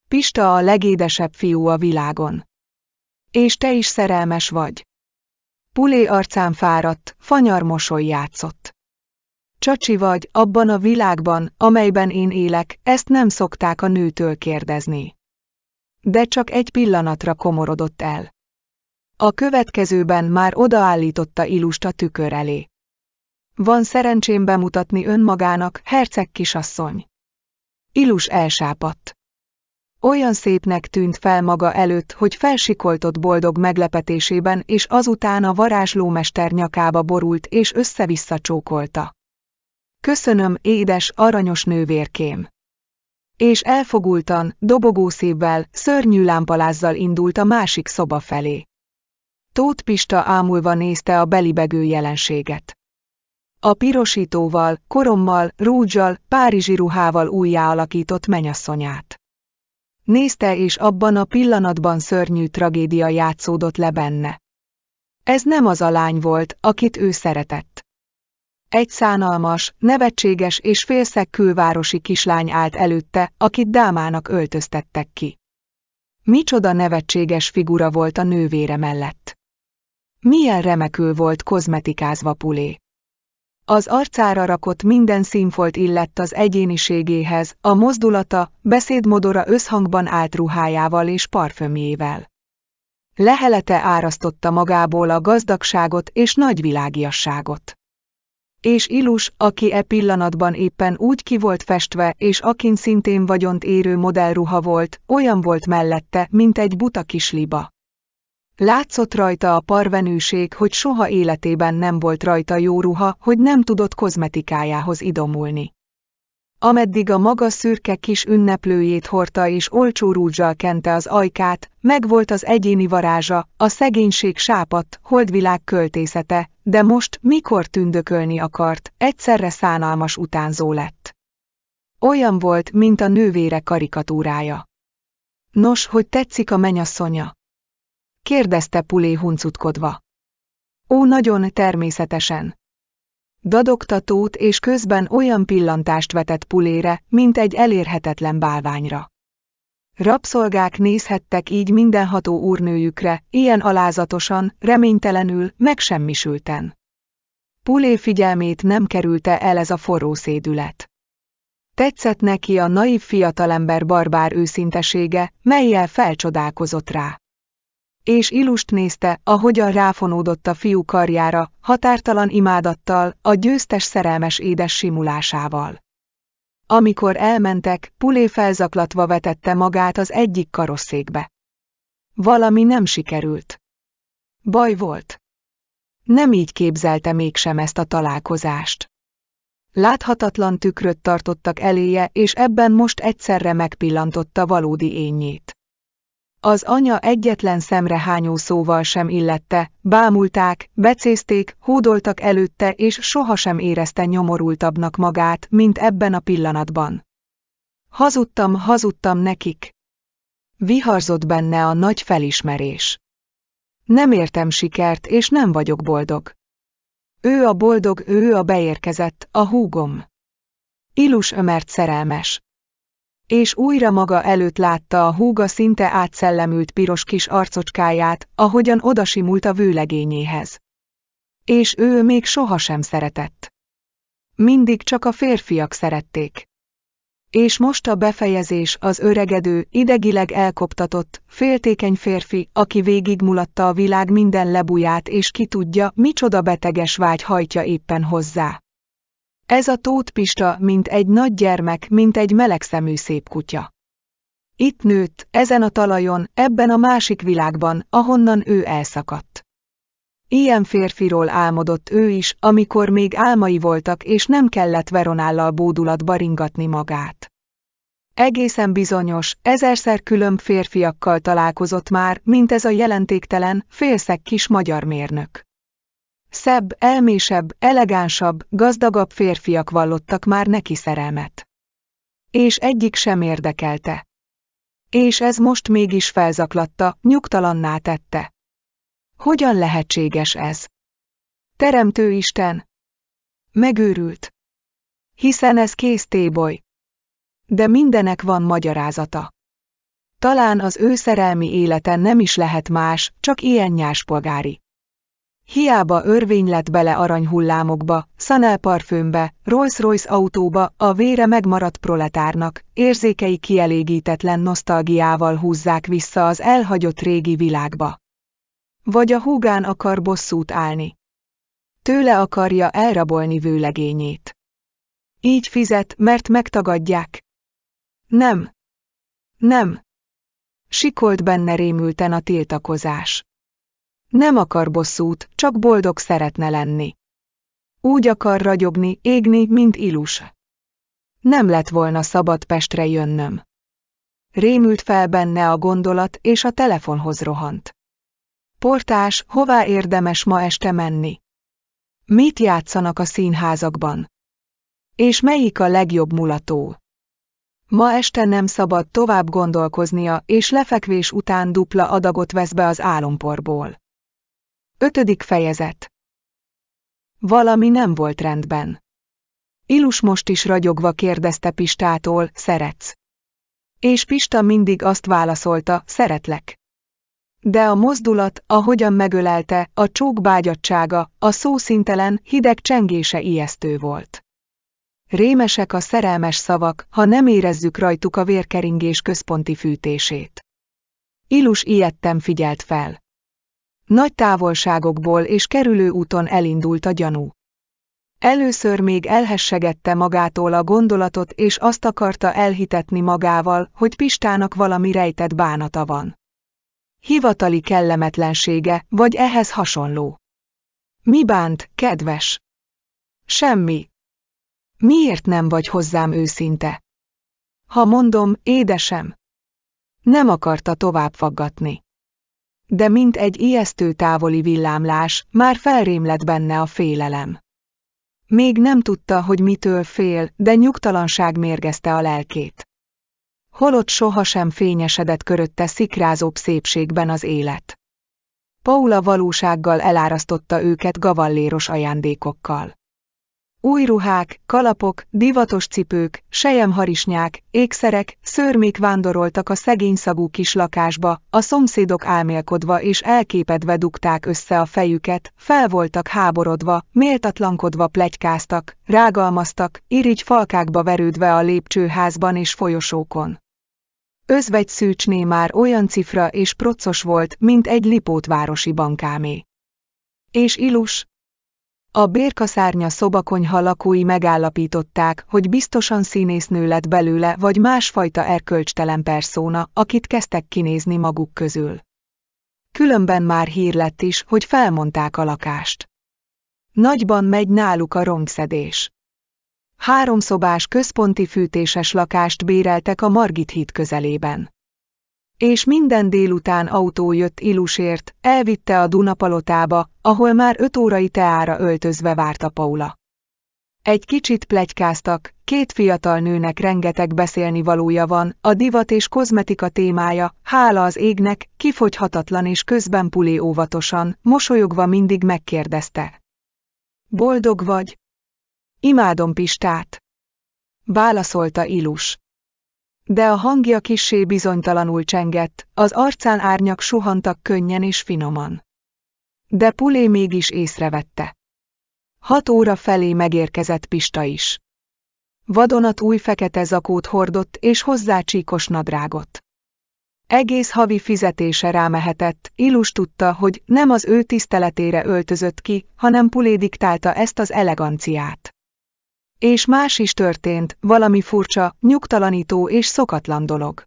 Pista a legédesebb fiú a világon. És te is szerelmes vagy. Pulé arcán fáradt, fanyar mosoly játszott. Csacsi vagy, abban a világban, amelyben én élek, ezt nem szokták a nőtől kérdezni. De csak egy pillanatra komorodott el. A következőben már odaállította Ilust a tükör elé. Van szerencsém bemutatni önmagának, herceg kisasszony. Ilus elsápadt. Olyan szépnek tűnt fel maga előtt, hogy felsikoltott boldog meglepetésében, és azután a varázslómester nyakába borult és össze-vissza csókolta. Köszönöm, édes, aranyos nővérkém! És elfogultan, dobogószívvel, szörnyű lámpalázzal indult a másik szoba felé. Tóth Pista ámulva nézte a belibegő jelenséget. A pirosítóval, korommal, rúdzsal, párizsi ruhával újjáalakított alakított menyasszonyát. Nézte és abban a pillanatban szörnyű tragédia játszódott le benne. Ez nem az a lány volt, akit ő szeretett. Egy szánalmas, nevetséges és félszeg külvárosi kislány állt előtte, akit dámának öltöztettek ki. Micsoda nevetséges figura volt a nővére mellett. Milyen remekül volt kozmetikázva pulé. Az arcára rakott minden színfolt illett az egyéniségéhez, a mozdulata, beszédmodora összhangban állt ruhájával és parfümjével. Lehelete árasztotta magából a gazdagságot és nagyvilágiasságot. És Ilus, aki e pillanatban éppen úgy ki volt festve és akin szintén vagyont érő modellruha volt, olyan volt mellette, mint egy buta kisliba. Látszott rajta a parvenőség, hogy soha életében nem volt rajta jó ruha, hogy nem tudott kozmetikájához idomulni. Ameddig a maga szürke kis ünneplőjét hordta és olcsó rúdzsal kente az ajkát, megvolt az egyéni varázsa, a szegénység sápat, holdvilág költészete, de most, mikor tündökölni akart, egyszerre szánalmas utánzó lett. Olyan volt, mint a nővére karikatúrája. Nos, hogy tetszik a menyasszonya kérdezte Pulé huncutkodva. Ó, nagyon természetesen. Dadogtatót és közben olyan pillantást vetett Pulére, mint egy elérhetetlen bálványra. Rabszolgák nézhettek így mindenható úrnőjükre, ilyen alázatosan, reménytelenül, megsemmisülten. Pulé figyelmét nem kerülte el ez a forró szédület. Tetszett neki a naív fiatalember barbár őszintesége, melyel felcsodálkozott rá és Ilust nézte, ahogyan ráfonódott a fiú karjára, határtalan imádattal, a győztes szerelmes édes simulásával. Amikor elmentek, Pulé felzaklatva vetette magát az egyik karosszékbe. Valami nem sikerült. Baj volt. Nem így képzelte mégsem ezt a találkozást. Láthatatlan tükröt tartottak eléje, és ebben most egyszerre megpillantotta valódi ényét. Az anya egyetlen szemrehányó szóval sem illette, bámulták, becézték, hódoltak előtte és sohasem érezte nyomorultabbnak magát, mint ebben a pillanatban. Hazudtam, hazudtam nekik. Viharzott benne a nagy felismerés. Nem értem sikert, és nem vagyok boldog. Ő a boldog, ő a beérkezett, a húgom. Ilus Ömert szerelmes és újra maga előtt látta a húga szinte átszellemült piros kis arcocskáját, ahogyan odasimult a vőlegényéhez. És ő még sohasem szeretett. Mindig csak a férfiak szerették. És most a befejezés az öregedő, idegileg elkoptatott, féltékeny férfi, aki végigmulatta a világ minden lebuját és ki tudja, micsoda beteges vágy hajtja éppen hozzá. Ez a Tóth Pista, mint egy nagy gyermek, mint egy melegszemű szép kutya. Itt nőtt, ezen a talajon, ebben a másik világban, ahonnan ő elszakadt. Ilyen férfiról álmodott ő is, amikor még álmai voltak és nem kellett Veronállal bódulat baringatni magát. Egészen bizonyos, ezerszer különb férfiakkal találkozott már, mint ez a jelentéktelen, félszeg kis magyar mérnök. Szebb, elmésebb, elegánsabb, gazdagabb férfiak vallottak már neki szerelmet. És egyik sem érdekelte. És ez most mégis felzaklatta, nyugtalanná tette. Hogyan lehetséges ez? Teremtő Isten! Megőrült. Hiszen ez kész téboly. De mindenek van magyarázata. Talán az ő szerelmi élete nem is lehet más, csak ilyen nyáspolgári. Hiába örvény lett bele aranyhullámokba, Sanel parfümbe, Rolls-Royce autóba, a vére megmaradt proletárnak, érzékei kielégítetlen nosztalgiával húzzák vissza az elhagyott régi világba. Vagy a húgán akar bosszút állni. Tőle akarja elrabolni vőlegényét. Így fizet, mert megtagadják. Nem. Nem. Sikolt benne rémülten a tiltakozás. Nem akar bosszút, csak boldog szeretne lenni. Úgy akar ragyogni, égni, mint Ilus. Nem lett volna szabad Pestre jönnöm. Rémült fel benne a gondolat, és a telefonhoz rohant. Portás, hová érdemes ma este menni? Mit játszanak a színházakban? És melyik a legjobb mulató? Ma este nem szabad tovább gondolkoznia, és lefekvés után dupla adagot vesz be az álomporból. Ötödik fejezet Valami nem volt rendben. Ilus most is ragyogva kérdezte Pistától, szeretsz. És Pista mindig azt válaszolta, szeretlek. De a mozdulat, ahogyan megölelte, a csók bágyadsága, a szószintelen, hideg csengése ijesztő volt. Rémesek a szerelmes szavak, ha nem érezzük rajtuk a vérkeringés központi fűtését. Ilus ijedtem figyelt fel. Nagy távolságokból és kerülő úton elindult a gyanú. Először még elhessegette magától a gondolatot, és azt akarta elhitetni magával, hogy Pistának valami rejtett bánata van. Hivatali kellemetlensége, vagy ehhez hasonló. Mi bánt, kedves? Semmi. Miért nem vagy hozzám őszinte? Ha mondom, édesem. Nem akarta tovább faggatni de mint egy ijesztő távoli villámlás, már felrém lett benne a félelem. Még nem tudta, hogy mitől fél, de nyugtalanság mérgezte a lelkét. Holott sohasem fényesedett körötte szikrázóbb szépségben az élet. Paula valósággal elárasztotta őket gavalléros ajándékokkal új ruhák, kalapok, divatos cipők, sejemharisnyák, ékszerek, szörmék vándoroltak a szegény szagú kis lakásba, a szomszédok álmélkodva és elképedve dugták össze a fejüket, fel voltak háborodva, méltatlankodva plegykáztak, rágalmaztak, irigy falkákba verődve a lépcsőházban és folyosókon. Özvegy szűcsné már olyan cifra és procos volt, mint egy lipótvárosi bankámé. És Ilus, a bérkaszárnya szobakonyha lakói megállapították, hogy biztosan színésznő lett belőle vagy másfajta erkölcstelen perszóna, akit kezdtek kinézni maguk közül. Különben már hír lett is, hogy felmondták a lakást. Nagyban megy náluk a rongszedés. Háromszobás központi fűtéses lakást béreltek a Margit híd közelében és minden délután autó jött Ilusért, elvitte a Dunapalotába, ahol már öt órai teára öltözve várta Paula. Egy kicsit plegykáztak, két fiatal nőnek rengeteg beszélni valója van, a divat és kozmetika témája, hála az égnek, kifogyhatatlan és közben pulé óvatosan, mosolyogva mindig megkérdezte. Boldog vagy? Imádom Pistát. Válaszolta Ilus de a hangja kissé bizonytalanul csengett, az arcán árnyak suhantak könnyen és finoman. De Pulé mégis észrevette. Hat óra felé megérkezett Pista is. Vadonat új fekete zakót hordott és hozzá csíkos nadrágot. Egész havi fizetése rámehetett, Illus tudta, hogy nem az ő tiszteletére öltözött ki, hanem Pulé diktálta ezt az eleganciát. És más is történt, valami furcsa, nyugtalanító és szokatlan dolog.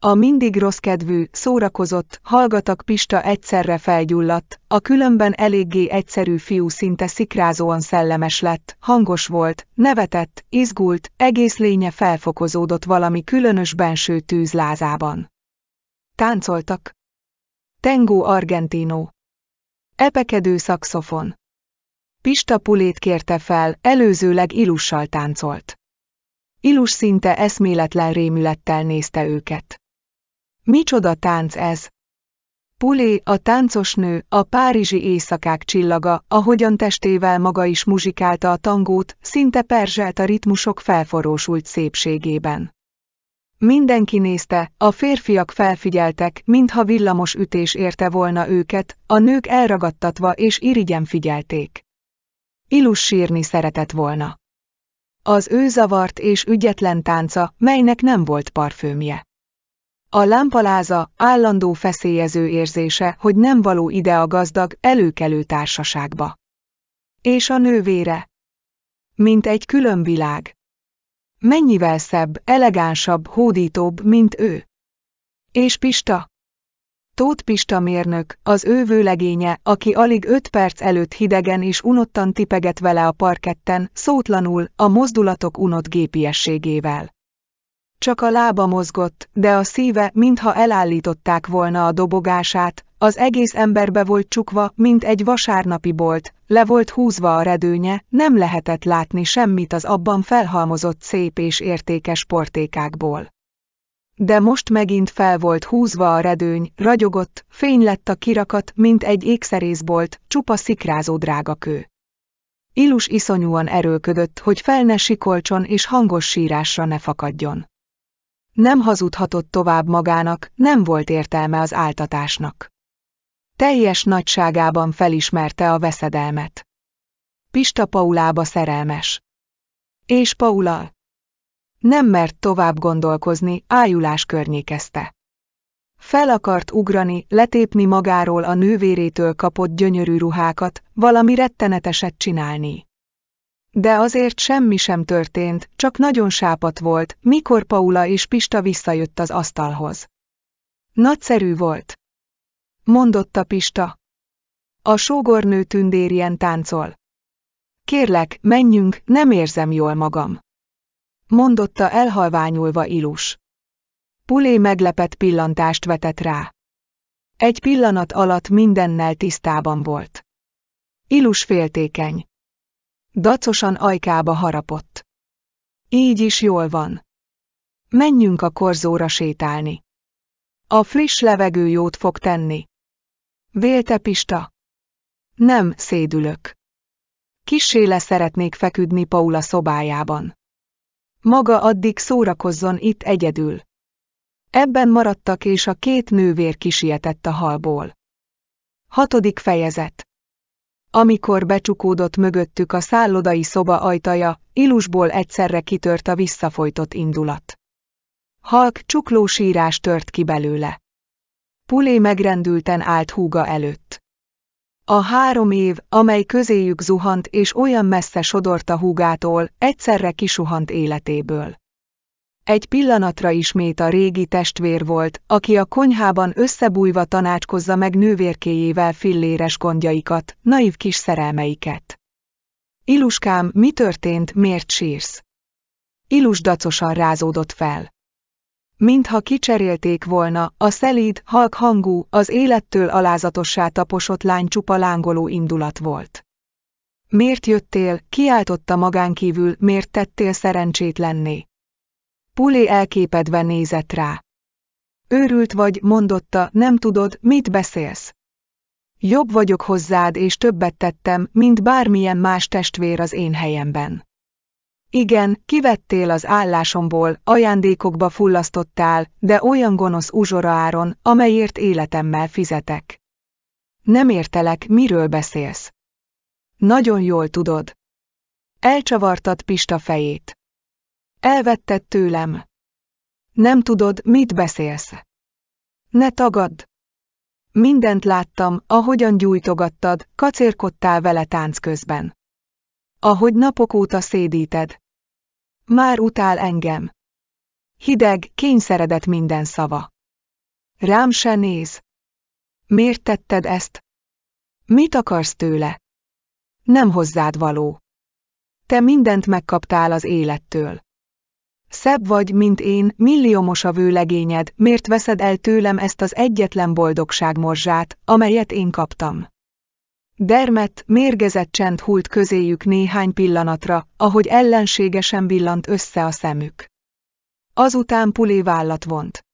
A mindig rossz kedvű, szórakozott, hallgatak Pista egyszerre felgyulladt, a különben eléggé egyszerű fiú szinte szikrázóan szellemes lett, hangos volt, nevetett, izgult, egész lénye felfokozódott valami különös benső tűzlázában. lázában. Táncoltak. Tengó argentino. Epekedő szakszofon. Pista Pulét kérte fel, előzőleg Ilussal táncolt. Ilus szinte eszméletlen rémülettel nézte őket. Micsoda tánc ez? Pulé, a táncos nő, a párizsi éjszakák csillaga, ahogyan testével maga is muzsikálta a tangót, szinte perzselt a ritmusok felforósult szépségében. Mindenki nézte, a férfiak felfigyeltek, mintha villamos ütés érte volna őket, a nők elragadtatva és irigyen figyelték. Illus sírni szeretett volna. Az ő zavart és ügyetlen tánca, melynek nem volt parfümje. A lámpaláza, állandó feszélyező érzése, hogy nem való ide a gazdag, előkelő társaságba. És a nővére. Mint egy külön világ. Mennyivel szebb, elegánsabb, hódítóbb, mint ő. És Pista? Tóth Pista mérnök, az ő vőlegénye, aki alig öt perc előtt hidegen és unottan tipeget vele a parketten, szótlanul, a mozdulatok unott gépiességével. Csak a lába mozgott, de a szíve, mintha elállították volna a dobogását, az egész emberbe volt csukva, mint egy vasárnapi bolt, le volt húzva a redőnye, nem lehetett látni semmit az abban felhalmozott szép és értékes portékákból. De most megint fel volt húzva a redőny, ragyogott, fény lett a kirakat, mint egy ékszerészbolt, csupa szikrázó kő. Ilus iszonyúan erőködött, hogy fel ne sikolcson és hangos sírásra ne fakadjon. Nem hazudhatott tovább magának, nem volt értelme az áltatásnak. Teljes nagyságában felismerte a veszedelmet. Pista Paulába szerelmes. És Paula, nem mert tovább gondolkozni, ájulás környékezte. Fel akart ugrani, letépni magáról a nővérétől kapott gyönyörű ruhákat, valami retteneteset csinálni. De azért semmi sem történt, csak nagyon sápat volt, mikor Paula és Pista visszajött az asztalhoz. Nagyszerű volt. Mondotta Pista. A sógornő tündérien táncol. Kérlek, menjünk, nem érzem jól magam mondotta elhalványulva Ilus. Pulé meglepett pillantást vetett rá. Egy pillanat alatt mindennel tisztában volt. Ilus féltékeny. Dacosan ajkába harapott. Így is jól van. Menjünk a korzóra sétálni. A friss levegő jót fog tenni. Vélte Pista. Nem, szédülök. Kiséle szeretnék feküdni Paula szobájában. Maga addig szórakozzon itt egyedül. Ebben maradtak és a két nővér kisietett a halból. Hatodik fejezet Amikor becsukódott mögöttük a szállodai szoba ajtaja, Ilusból egyszerre kitört a visszafojtott indulat. Halk csuklósírás tört ki belőle. Pulé megrendülten állt húga előtt. A három év, amely közéjük zuhant és olyan messze sodorta húgától, egyszerre kisuhant életéből. Egy pillanatra ismét a régi testvér volt, aki a konyhában összebújva tanácskozza meg nővérkéjével filléres gondjaikat, naív kis szerelmeiket. Iluskám, mi történt, miért sírsz? Ilus dacosan rázódott fel. Mintha kicserélték volna, a szelíd, halk hangú, az élettől alázatossá taposott lány csupa lángoló indulat volt. Miért jöttél, kiáltotta magánkívül, miért tettél lenni? Pulé elképedve nézett rá. Őrült vagy, mondotta, nem tudod, mit beszélsz. Jobb vagyok hozzád és többet tettem, mint bármilyen más testvér az én helyemben. Igen, kivettél az állásomból, ajándékokba fullasztottál, de olyan gonosz áron, amelyért életemmel fizetek. Nem értelek, miről beszélsz. Nagyon jól tudod. Elcsavartad Pista fejét. Elvetted tőlem. Nem tudod, mit beszélsz. Ne tagadd. Mindent láttam, ahogyan gyújtogattad, kacérkodtál vele tánc közben. Ahogy napok óta szédíted. Már utál engem. Hideg, kényszeredett minden szava. Rám se néz. Miért tetted ezt? Mit akarsz tőle? Nem hozzád való. Te mindent megkaptál az élettől. Szebb vagy, mint én, milliómos a vőlegényed, miért veszed el tőlem ezt az egyetlen boldogság morzsát, amelyet én kaptam? Dermet, mérgezett csend hult közéjük néhány pillanatra, ahogy ellenségesen billant össze a szemük. Azután Pulé vállat vont.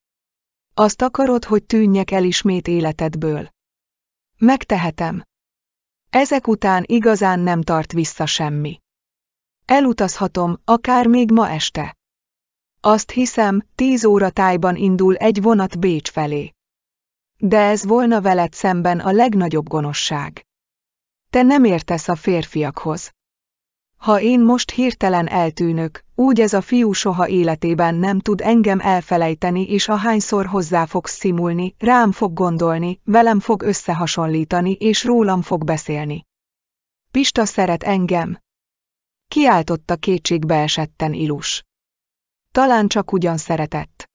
Azt akarod, hogy tűnjek el ismét életedből. Megtehetem. Ezek után igazán nem tart vissza semmi. Elutazhatom, akár még ma este. Azt hiszem, tíz óra tájban indul egy vonat Bécs felé. De ez volna veled szemben a legnagyobb gonoszság. Te nem értesz a férfiakhoz. Ha én most hirtelen eltűnök, úgy ez a fiú soha életében nem tud engem elfelejteni és ahányszor hozzá fog szimulni, rám fog gondolni, velem fog összehasonlítani és rólam fog beszélni. Pista szeret engem. Kiáltotta kétségbeesetten Ilus. Talán csak ugyan szeretett.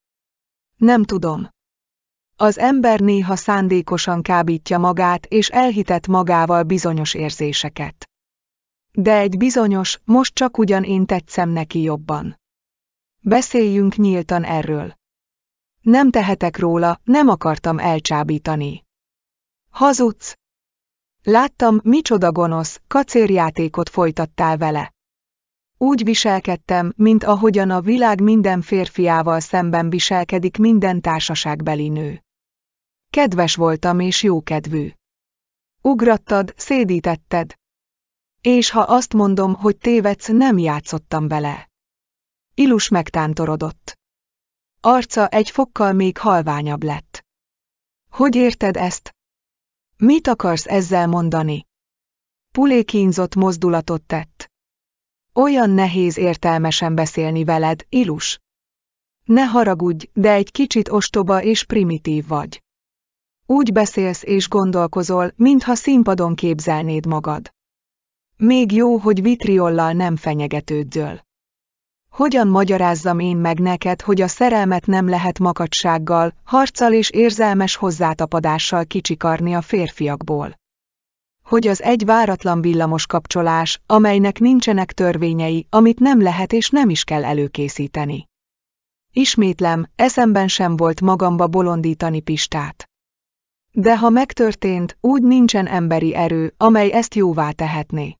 Nem tudom. Az ember néha szándékosan kábítja magát és elhitet magával bizonyos érzéseket. De egy bizonyos, most csak ugyan én tetszem neki jobban. Beszéljünk nyíltan erről. Nem tehetek róla, nem akartam elcsábítani. Hazudsz! Láttam, micsoda gonosz, kacérjátékot folytattál vele. Úgy viselkedtem, mint ahogyan a világ minden férfiával szemben viselkedik minden társaságbeli nő. Kedves voltam és jókedvű. Ugrattad, szédítetted. És ha azt mondom, hogy tévedsz, nem játszottam vele. Ilus megtántorodott. Arca egy fokkal még halványabb lett. Hogy érted ezt? Mit akarsz ezzel mondani? Pulé kínzott mozdulatot tett. Olyan nehéz értelmesen beszélni veled, Ilus. Ne haragudj, de egy kicsit ostoba és primitív vagy. Úgy beszélsz és gondolkozol, mintha színpadon képzelnéd magad. Még jó, hogy vitriollal nem fenyegetődzöl. Hogyan magyarázzam én meg neked, hogy a szerelmet nem lehet makacsággal, harccal és érzelmes hozzátapadással kicsikarni a férfiakból? Hogy az egy váratlan villamos kapcsolás, amelynek nincsenek törvényei, amit nem lehet és nem is kell előkészíteni. Ismétlem, eszemben sem volt magamba bolondítani Pistát. De ha megtörtént, úgy nincsen emberi erő, amely ezt jóvá tehetné.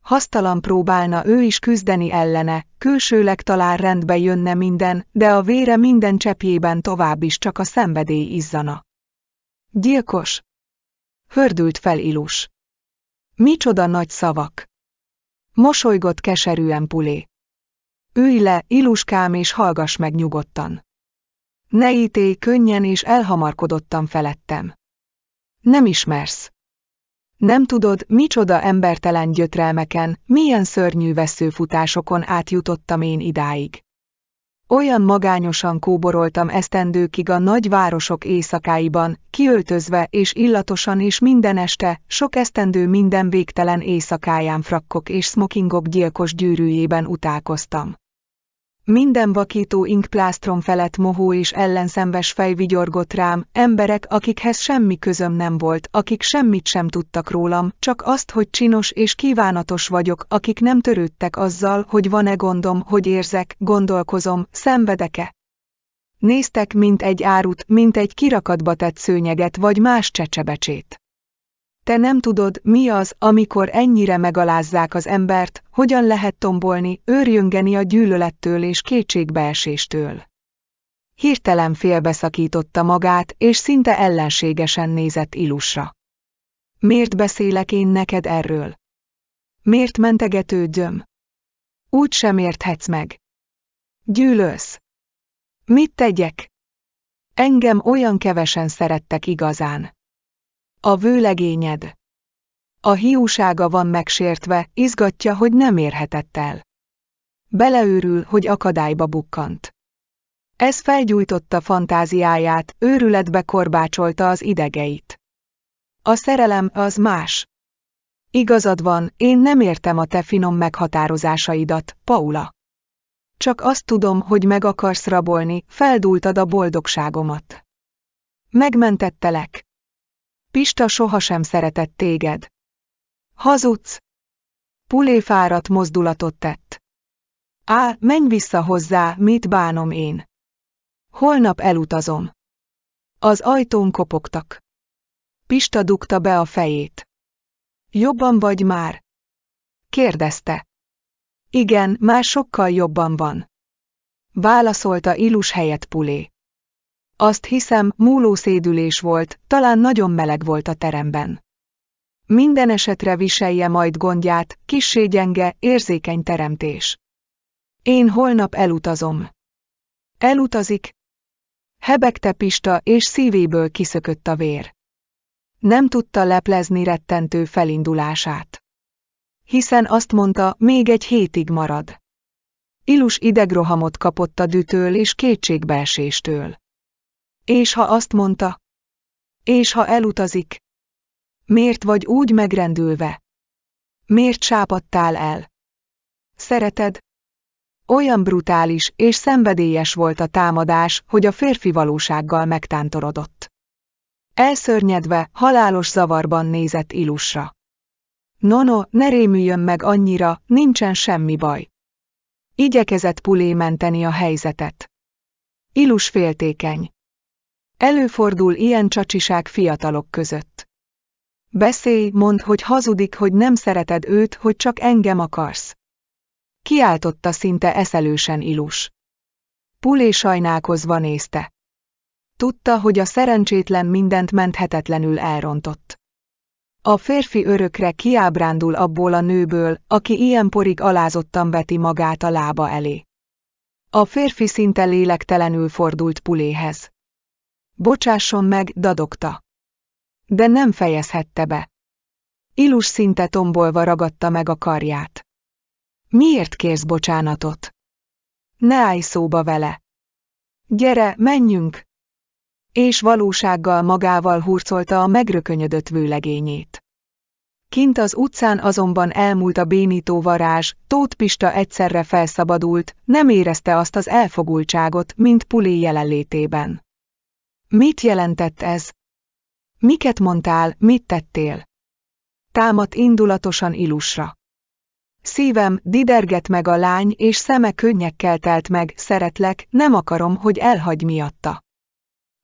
Hasztalan próbálna ő is küzdeni ellene, külsőleg talán rendbe jönne minden, de a vére minden cseppjében tovább is csak a szenvedély izzana. Gyilkos! Hördült fel Ilus. Micsoda nagy szavak! Mosolygott keserűen Pulé. Ülj le, Iluskám, és hallgass meg nyugodtan. Ne ítélj könnyen és elhamarkodottan felettem. Nem ismersz. Nem tudod, micsoda embertelen gyötrelmeken, milyen szörnyű veszőfutásokon átjutottam én idáig. Olyan magányosan kóboroltam esztendőkig a nagy városok éjszakáiban, kiöltözve és illatosan és minden este, sok esztendő minden végtelen éjszakáján frakkok és smokingok gyilkos gyűrűjében utálkoztam. Minden vakító inkplásztrom felett mohó és ellenszembes fej vigyorgott rám, emberek, akikhez semmi közöm nem volt, akik semmit sem tudtak rólam, csak azt, hogy csinos és kívánatos vagyok, akik nem törődtek azzal, hogy van-e gondom, hogy érzek, gondolkozom, szenvedek-e. Néztek, mint egy árut, mint egy kirakatba tett szőnyeget vagy más csecsebecsét. Te nem tudod, mi az, amikor ennyire megalázzák az embert, hogyan lehet tombolni, őrjöngeni a gyűlölettől és kétségbeeséstől. Hirtelen félbeszakította magát, és szinte ellenségesen nézett Ilusra. Miért beszélek én neked erről? Miért mentegetődjöm? Úgy sem érthetsz meg. Gyűlölsz. Mit tegyek? Engem olyan kevesen szerettek igazán. A vőlegényed. A hiúsága van megsértve, izgatja, hogy nem érhetett el. Beleőrül, hogy akadályba bukkant. Ez felgyújtotta fantáziáját, őrületbe korbácsolta az idegeit. A szerelem az más. Igazad van, én nem értem a te finom meghatározásaidat, Paula. Csak azt tudom, hogy meg akarsz rabolni, feldúltad a boldogságomat. Megmentettelek. Pista sohasem szeretett téged. Hazudsz! Pulé fáradt mozdulatot tett. Á, menj vissza hozzá, mit bánom én. Holnap elutazom. Az ajtón kopogtak. Pista dugta be a fejét. Jobban vagy már? Kérdezte. Igen, már sokkal jobban van. Válaszolta Ilus helyett Pulé. Azt hiszem, múló szédülés volt, talán nagyon meleg volt a teremben. Minden esetre viselje majd gondját, kissé gyenge, érzékeny teremtés. Én holnap elutazom. Elutazik. Hebegte Pista, és szívéből kiszökött a vér. Nem tudta leplezni rettentő felindulását. Hiszen azt mondta, még egy hétig marad. Ilus idegrohamot kapott a dűtől és kétségbeeséstől. És ha azt mondta? És ha elutazik? Miért vagy úgy megrendülve? Miért sápadtál el? Szereted? Olyan brutális és szenvedélyes volt a támadás, hogy a férfi valósággal megtántorodott. Elszörnyedve, halálos zavarban nézett Ilusra. Nono, ne rémüljön meg annyira, nincsen semmi baj. Igyekezett Pulé menteni a helyzetet. Ilus féltékeny. Előfordul ilyen csacsiság fiatalok között. Beszélj, mondd, hogy hazudik, hogy nem szereted őt, hogy csak engem akarsz. Kiáltotta szinte eszelősen Ilus. Pulé sajnálkozva nézte. Tudta, hogy a szerencsétlen mindent menthetetlenül elrontott. A férfi örökre kiábrándul abból a nőből, aki ilyen porig alázottan veti magát a lába elé. A férfi szinte lélektelenül fordult Puléhez. Bocsásson meg, dadogta. De nem fejezhette be. Ilus szinte tombolva ragadta meg a karját. Miért kérsz bocsánatot? Ne állj szóba vele. Gyere, menjünk! És valósággal magával hurcolta a megrökönyödött vőlegényét. Kint az utcán azonban elmúlt a bénító varázs, Tóth Pista egyszerre felszabadult, nem érezte azt az elfogultságot, mint puli jelenlétében. Mit jelentett ez? Miket mondtál, mit tettél? Támadt indulatosan Ilusra. Szívem diderget meg a lány, és szeme könnyekkel telt meg, szeretlek, nem akarom, hogy elhagy miatta.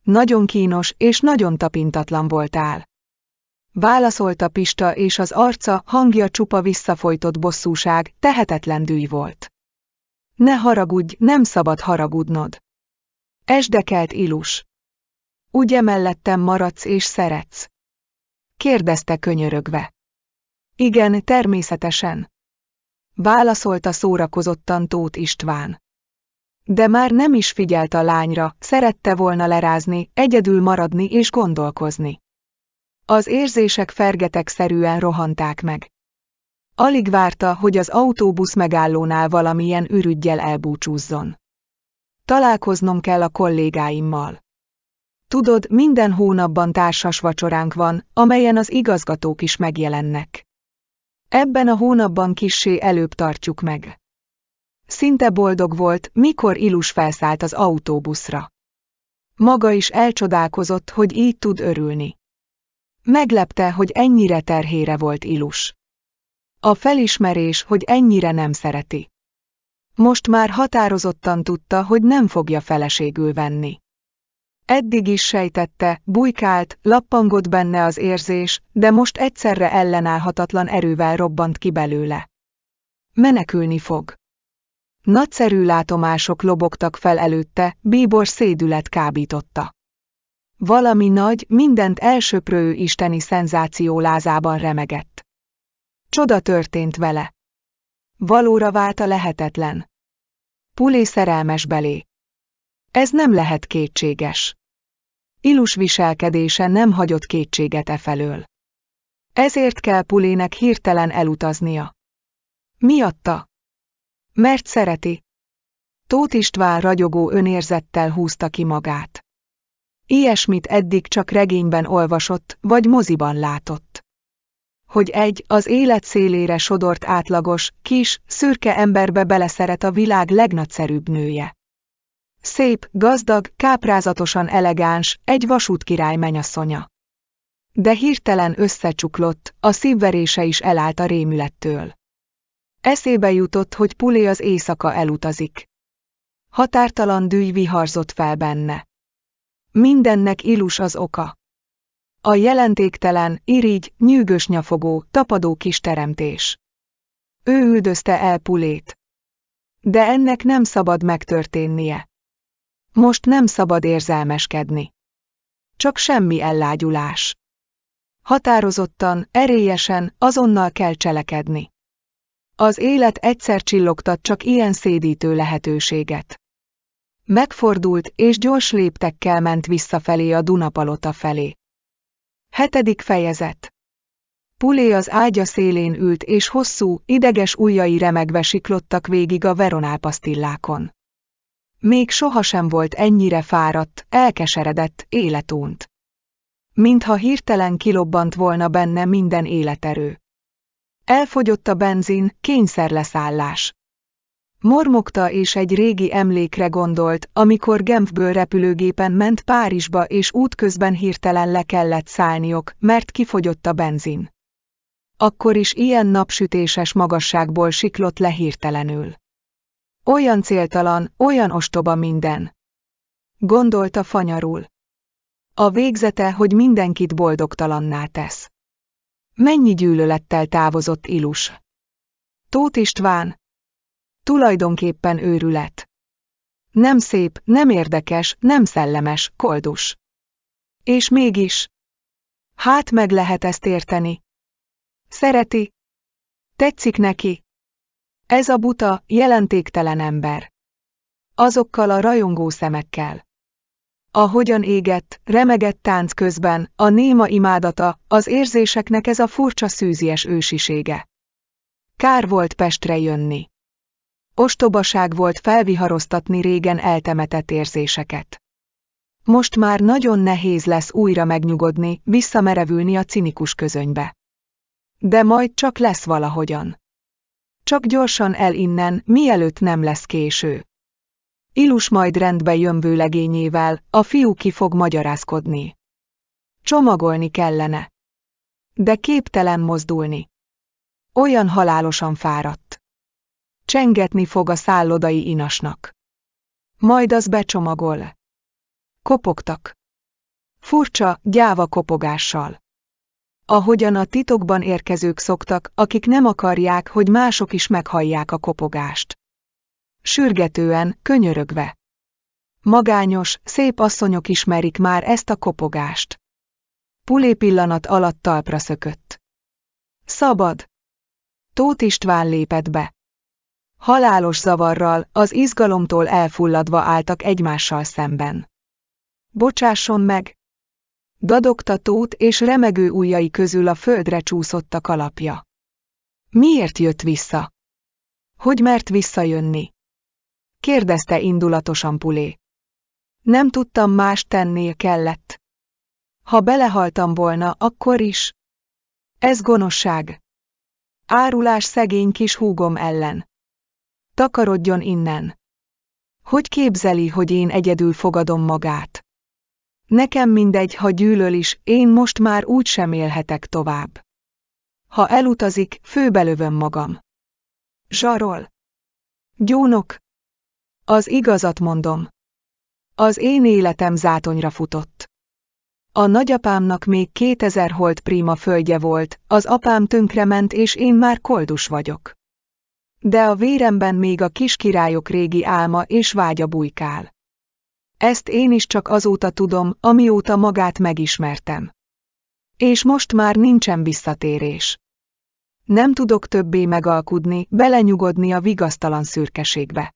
Nagyon kínos és nagyon tapintatlan voltál. Válaszolta Pista, és az arca, hangja csupa visszafolytott bosszúság, tehetetlen dűj volt. Ne haragudj, nem szabad haragudnod. Esdekelt Ilus. Ugye mellettem maradsz és szeretsz? Kérdezte könyörögve. Igen, természetesen. Válaszolta szórakozottan Tóth István. De már nem is figyelt a lányra, szerette volna lerázni, egyedül maradni és gondolkozni. Az érzések fergetegszerűen rohanták meg. Alig várta, hogy az autóbusz megállónál valamilyen ürügyjel elbúcsúzzon. Találkoznom kell a kollégáimmal. Tudod, minden hónapban társas vacsoránk van, amelyen az igazgatók is megjelennek. Ebben a hónapban kissé előbb tartjuk meg. Szinte boldog volt, mikor Ilus felszállt az autóbuszra. Maga is elcsodálkozott, hogy így tud örülni. Meglepte, hogy ennyire terhére volt Ilus. A felismerés, hogy ennyire nem szereti. Most már határozottan tudta, hogy nem fogja feleségül venni. Eddig is sejtette, bujkált, lappangott benne az érzés, de most egyszerre ellenállhatatlan erővel robbant ki belőle. Menekülni fog. Nagyszerű látomások lobogtak fel előtte, bíbor szédület kábította. Valami nagy, mindent elsöprő isteni szenzáció lázában remegett. Csoda történt vele. Valóra vált a lehetetlen. Pulé szerelmes belé. Ez nem lehet kétséges. Ilus viselkedése nem hagyott kétséget e felől. Ezért kell Pulének hirtelen elutaznia. Miatta? Mert szereti. Tóth István ragyogó önérzettel húzta ki magát. Ilyesmit eddig csak regényben olvasott, vagy moziban látott. Hogy egy, az élet szélére sodort átlagos, kis, szürke emberbe beleszeret a világ legnagyszerűbb nője. Szép, gazdag, káprázatosan elegáns, egy vasútkirály menyasszonya. De hirtelen összecsuklott, a szívverése is elállt a rémülettől. Eszébe jutott, hogy Pulé az éjszaka elutazik. Határtalan dűj viharzott fel benne. Mindennek ilus az oka. A jelentéktelen, irigy, nyűgös nyafogó, tapadó kis teremtés. Ő üldözte el Pulét. De ennek nem szabad megtörténnie. Most nem szabad érzelmeskedni. Csak semmi ellágyulás. Határozottan, erélyesen, azonnal kell cselekedni. Az élet egyszer csillogtat csak ilyen szédítő lehetőséget. Megfordult és gyors léptekkel ment visszafelé a Dunapalota felé. Hetedik fejezet Pulé az ágya szélén ült és hosszú, ideges ujjai remegve siklottak végig a Veronál pasztillákon. Még sohasem volt ennyire fáradt, elkeseredett, életúnt. Mintha hirtelen kilobbant volna benne minden életerő. Elfogyott a benzin, kényszerleszállás. Mormogta és egy régi emlékre gondolt, amikor Genfből repülőgépen ment Párizsba és útközben hirtelen le kellett szállniok, mert kifogyott a benzin. Akkor is ilyen napsütéses magasságból siklott le hirtelenül. Olyan céltalan, olyan ostoba minden. Gondolta fanyarul. A végzete, hogy mindenkit boldogtalanná tesz. Mennyi gyűlölettel távozott Ilus. Tóth István. Tulajdonképpen őrület. Nem szép, nem érdekes, nem szellemes, koldus. És mégis. Hát meg lehet ezt érteni. Szereti. Tetszik neki. Ez a buta, jelentéktelen ember. Azokkal a rajongó szemekkel. Ahogyan égett, remegett tánc közben, a néma imádata, az érzéseknek ez a furcsa szűzies ősisége. Kár volt Pestre jönni. Ostobaság volt felviharoztatni régen eltemetett érzéseket. Most már nagyon nehéz lesz újra megnyugodni, visszamerevülni a cinikus közönybe. De majd csak lesz valahogyan. Csak gyorsan el innen, mielőtt nem lesz késő. Ilus majd rendbe jön vőlegényével, a fiú ki fog magyarázkodni. Csomagolni kellene. De képtelen mozdulni. Olyan halálosan fáradt. Csengetni fog a szállodai inasnak. Majd az becsomagol. Kopogtak. Furcsa, gyáva kopogással ahogyan a titokban érkezők szoktak, akik nem akarják, hogy mások is meghallják a kopogást. Sürgetően, könyörögve. Magányos, szép asszonyok ismerik már ezt a kopogást. Pulé pillanat alatt talpra szökött. Szabad! Tóth István lépett be. Halálos zavarral, az izgalomtól elfulladva álltak egymással szemben. Bocsásson meg, dadogtatót és remegő ujjai közül a földre csúszott a kalapja. Miért jött vissza? Hogy mert visszajönni? Kérdezte indulatosan Pulé. Nem tudtam más tenni, kellett. Ha belehaltam volna, akkor is. Ez gonoszság. Árulás szegény kis húgom ellen. Takarodjon innen. Hogy képzeli, hogy én egyedül fogadom magát? Nekem mindegy, ha gyűlöl is, én most már úgy sem élhetek tovább. Ha elutazik, főbelövöm magam. Zsarol. Gyónok. Az igazat mondom. Az én életem zátonyra futott. A nagyapámnak még 2000 holt prima földje volt, az apám tönkrement és én már koldus vagyok. De a véremben még a kis királyok régi álma és vágya bujkál. Ezt én is csak azóta tudom, amióta magát megismertem. És most már nincsen visszatérés. Nem tudok többé megalkudni, belenyugodni a vigasztalan szürkeségbe.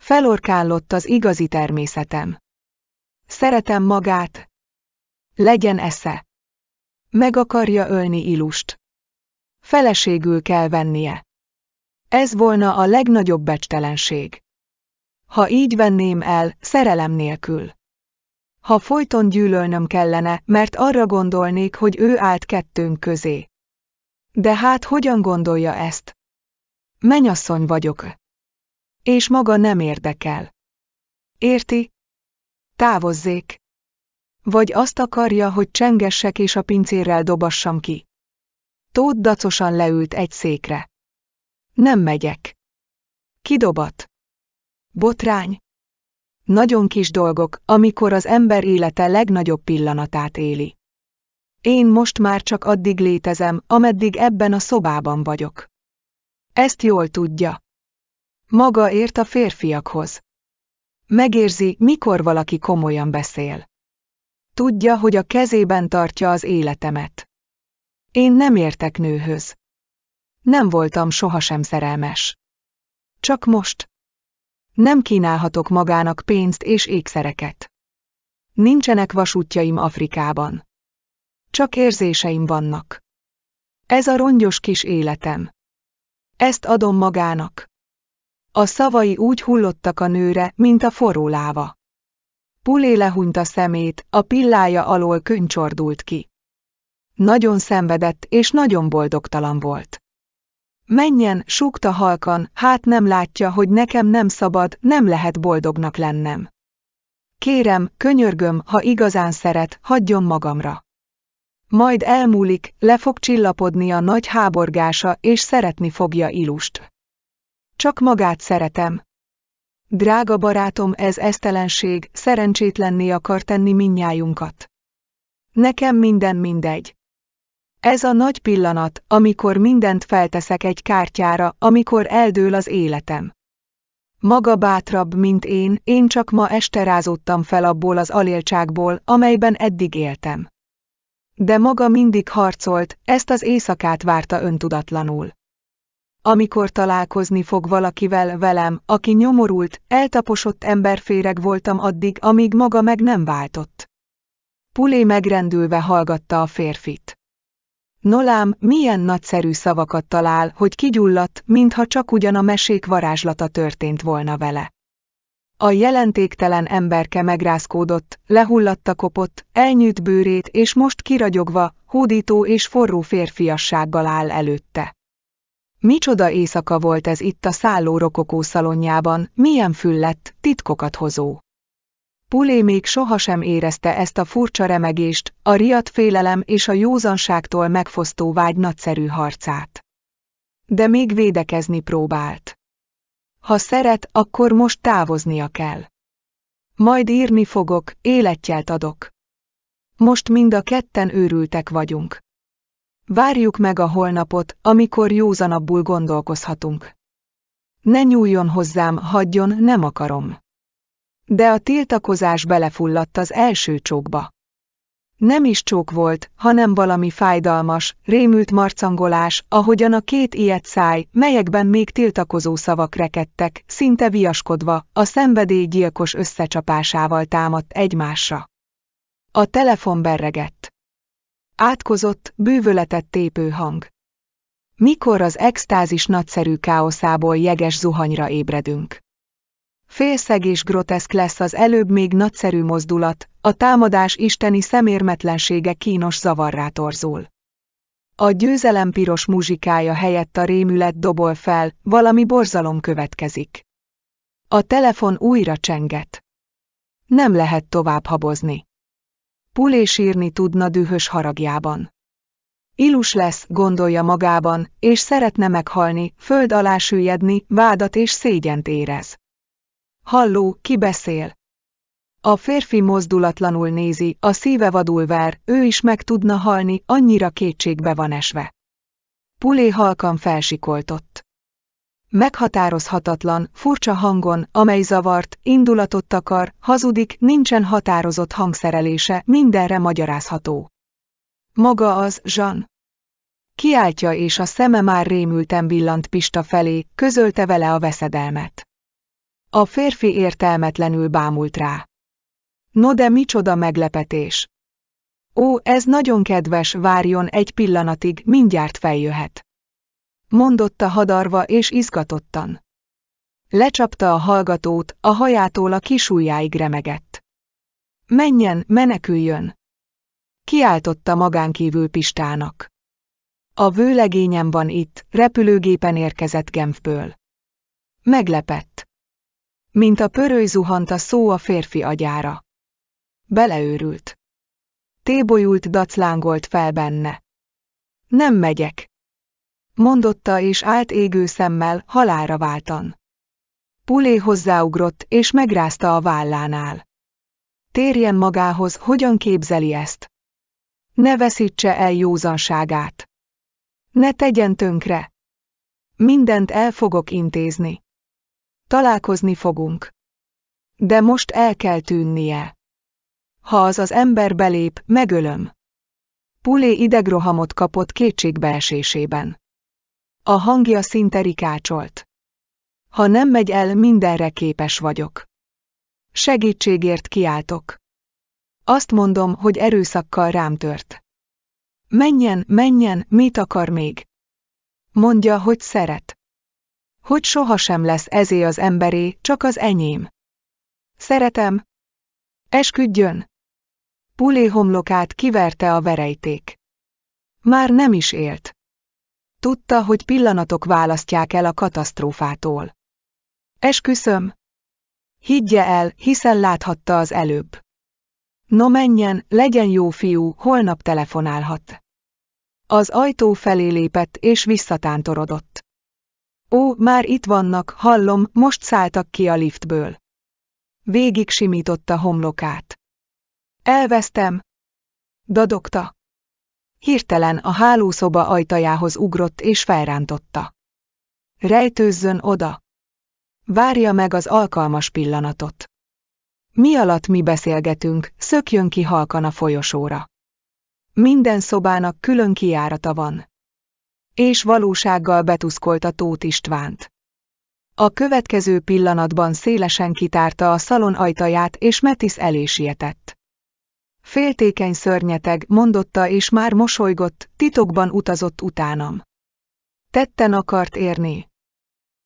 Felorkállott az igazi természetem. Szeretem magát. Legyen esze. Meg akarja ölni Ilust. Feleségül kell vennie. Ez volna a legnagyobb becstelenség. Ha így venném el, szerelem nélkül. Ha folyton gyűlölnöm kellene, mert arra gondolnék, hogy ő állt kettőnk közé. De hát hogyan gondolja ezt? Menyasszony vagyok. És maga nem érdekel. Érti? Távozzék. Vagy azt akarja, hogy csengessek és a pincérrel dobassam ki. Tóth dacosan leült egy székre. Nem megyek. Kidobat. Botrány. Nagyon kis dolgok, amikor az ember élete legnagyobb pillanatát éli. Én most már csak addig létezem, ameddig ebben a szobában vagyok. Ezt jól tudja. Maga ért a férfiakhoz. Megérzi, mikor valaki komolyan beszél. Tudja, hogy a kezében tartja az életemet. Én nem értek nőhöz. Nem voltam sohasem szerelmes. Csak most. Nem kínálhatok magának pénzt és ékszereket. Nincsenek vasútjaim Afrikában. Csak érzéseim vannak. Ez a rongyos kis életem. Ezt adom magának. A szavai úgy hullottak a nőre, mint a forró láva. Pulé lehunyt a szemét, a pillája alól könycsordult ki. Nagyon szenvedett és nagyon boldogtalan volt. Menjen, súgta halkan, hát nem látja, hogy nekem nem szabad, nem lehet boldognak lennem. Kérem, könyörgöm, ha igazán szeret, hagyjon magamra. Majd elmúlik, le fog csillapodni a nagy háborgása, és szeretni fogja Ilust. Csak magát szeretem. Drága barátom, ez esztelenség, szerencsétlenné akar tenni minnyájunkat. Nekem minden mindegy. Ez a nagy pillanat, amikor mindent felteszek egy kártyára, amikor eldől az életem. Maga bátrabb, mint én, én csak ma este rázottam fel abból az aléltságból, amelyben eddig éltem. De maga mindig harcolt, ezt az éjszakát várta öntudatlanul. Amikor találkozni fog valakivel velem, aki nyomorult, eltaposott emberféreg voltam addig, amíg maga meg nem váltott. Pulé megrendülve hallgatta a férfit. Nolám, milyen nagyszerű szavakat talál, hogy kigyulladt, mintha csak ugyan a mesék varázslata történt volna vele. A jelentéktelen emberke megrázkódott, lehullatta kopott, elnyűjt bőrét, és most kiragyogva, hódító és forró férfiassággal áll előtte. Micsoda éjszaka volt ez itt a szálló rokokó szalonjában, milyen füllett, titkokat hozó. Pulé még sohasem érezte ezt a furcsa remegést, a riadt félelem és a józanságtól megfosztó vágy nagyszerű harcát. De még védekezni próbált. Ha szeret, akkor most távoznia kell. Majd írni fogok, életjelt adok. Most mind a ketten őrültek vagyunk. Várjuk meg a holnapot, amikor józanabbul gondolkozhatunk. Ne nyúljon hozzám, hagyjon, nem akarom. De a tiltakozás belefulladt az első csókba. Nem is csók volt, hanem valami fájdalmas, rémült marcangolás, ahogyan a két ilyet száj, melyekben még tiltakozó szavak rekedtek, szinte viaskodva, a szenvedély gyilkos összecsapásával támadt egymásra. A telefon berregett. Átkozott, bűvöletet tépő hang. Mikor az extázis nagyszerű káoszából jeges zuhanyra ébredünk. Félszeg és groteszk lesz az előbb még nagyszerű mozdulat, a támadás isteni szemérmetlensége kínos zavarrá torzul. A győzelem piros muzsikája helyett a rémület dobol fel, valami borzalom következik. A telefon újra csenget. Nem lehet tovább habozni. Pulé sírni tudna dühös haragjában. Ilus lesz, gondolja magában, és szeretne meghalni, föld alá süllyedni, vádat és szégyent érez. Halló, ki beszél? A férfi mozdulatlanul nézi, a szíve vadul vár, ő is meg tudna halni, annyira kétségbe van esve. Pulé halkan felsikoltott. Meghatározhatatlan, furcsa hangon, amely zavart, indulatot takar, hazudik, nincsen határozott hangszerelése, mindenre magyarázható. Maga az, Jean. Kiáltja és a szeme már rémülten villant Pista felé, közölte vele a veszedelmet. A férfi értelmetlenül bámult rá. No de micsoda meglepetés! Ó, ez nagyon kedves, várjon egy pillanatig, mindjárt feljöhet. Mondotta hadarva és izgatottan. Lecsapta a hallgatót, a hajától a kisujjáig remegett. Menjen, meneküljön! Kiáltotta magánkívül Pistának. A vőlegényem van itt, repülőgépen érkezett Genfből. Meglepett. Mint a pöröly zuhant a szó a férfi agyára. Beleőrült. Tébolyult daclángolt fel benne. Nem megyek. Mondotta és állt égő szemmel, halára váltan. Pulé hozzáugrott és megrázta a vállánál. Térjen magához, hogyan képzeli ezt. Ne veszítse el józanságát. Ne tegyen tönkre. Mindent el fogok intézni. Találkozni fogunk. De most el kell tűnnie. Ha az az ember belép, megölöm. Pulé idegrohamot kapott kétségbeesésében. A hangja szinte rikácsolt. Ha nem megy el, mindenre képes vagyok. Segítségért kiáltok. Azt mondom, hogy erőszakkal rám tört. Menjen, menjen, mit akar még? Mondja, hogy szeret hogy sohasem lesz ezé az emberé, csak az enyém. Szeretem. Esküdjön. Pulé homlokát kiverte a verejték. Már nem is élt. Tudta, hogy pillanatok választják el a katasztrófától. Esküszöm. Higgye el, hiszen láthatta az előbb. No menjen, legyen jó fiú, holnap telefonálhat. Az ajtó felé lépett és visszatántorodott. Ó, már itt vannak, hallom, most szálltak ki a liftből. Végig simította homlokát. Elvesztem. Dadogta. Hirtelen a hálószoba ajtajához ugrott és felrántotta. Rejtőzzön oda. Várja meg az alkalmas pillanatot. Mi alatt mi beszélgetünk, szökjön ki halkan a folyosóra. Minden szobának külön kiárata van és valósággal betuszkolta Tót Istvánt. A következő pillanatban szélesen kitárta a szalon ajtaját, és Metis sietett. Féltékeny szörnyeteg, mondotta és már mosolygott, titokban utazott utánam. Tetten akart érni.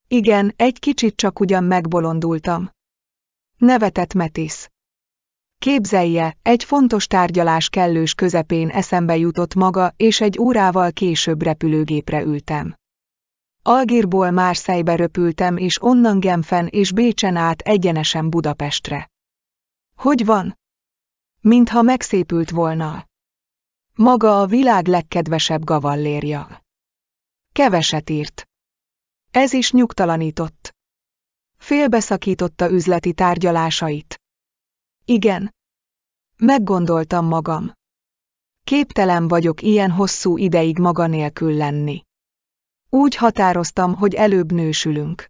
Igen, egy kicsit csak ugyan megbolondultam. Nevetett Metis. Képzelje, egy fontos tárgyalás kellős közepén eszembe jutott maga, és egy órával később repülőgépre ültem. Algírból Márszájbe röpültem, és onnan Genfen és Bécsen át egyenesen Budapestre. Hogy van? Mintha megszépült volna. Maga a világ legkedvesebb gavallérja. Keveset írt. Ez is nyugtalanított. Félbeszakította üzleti tárgyalásait. Igen. Meggondoltam magam. Képtelen vagyok ilyen hosszú ideig maga nélkül lenni. Úgy határoztam, hogy előbb nősülünk.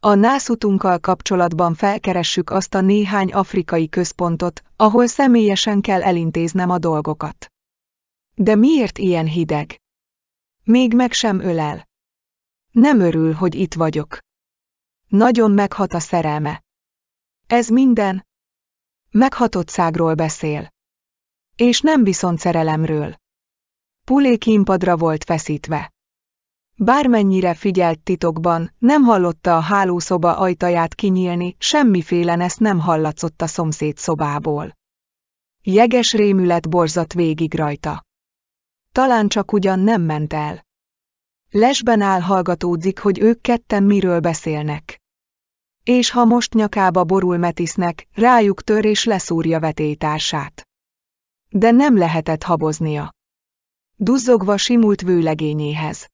A nászutunkkal kapcsolatban felkeressük azt a néhány afrikai központot, ahol személyesen kell elintéznem a dolgokat. De miért ilyen hideg? Még meg sem ölel. Nem örül, hogy itt vagyok. Nagyon meghat a szerelme. Ez minden, meghatottságról beszél. És nem viszont szerelemről. Pulé kínpadra volt feszítve. Bármennyire figyelt titokban, nem hallotta a hálószoba ajtaját kinyílni, semmiféle ezt nem hallatszott a szomszéd szobából. Jeges rémület borzat végig rajta. Talán csak ugyan nem ment el. Lesben áll hallgatódzik, hogy ők ketten miről beszélnek és ha most nyakába borul Metisznek, rájuk tör és leszúrja vetétársát. De nem lehetett haboznia. Duzzogva simult vőlegényéhez.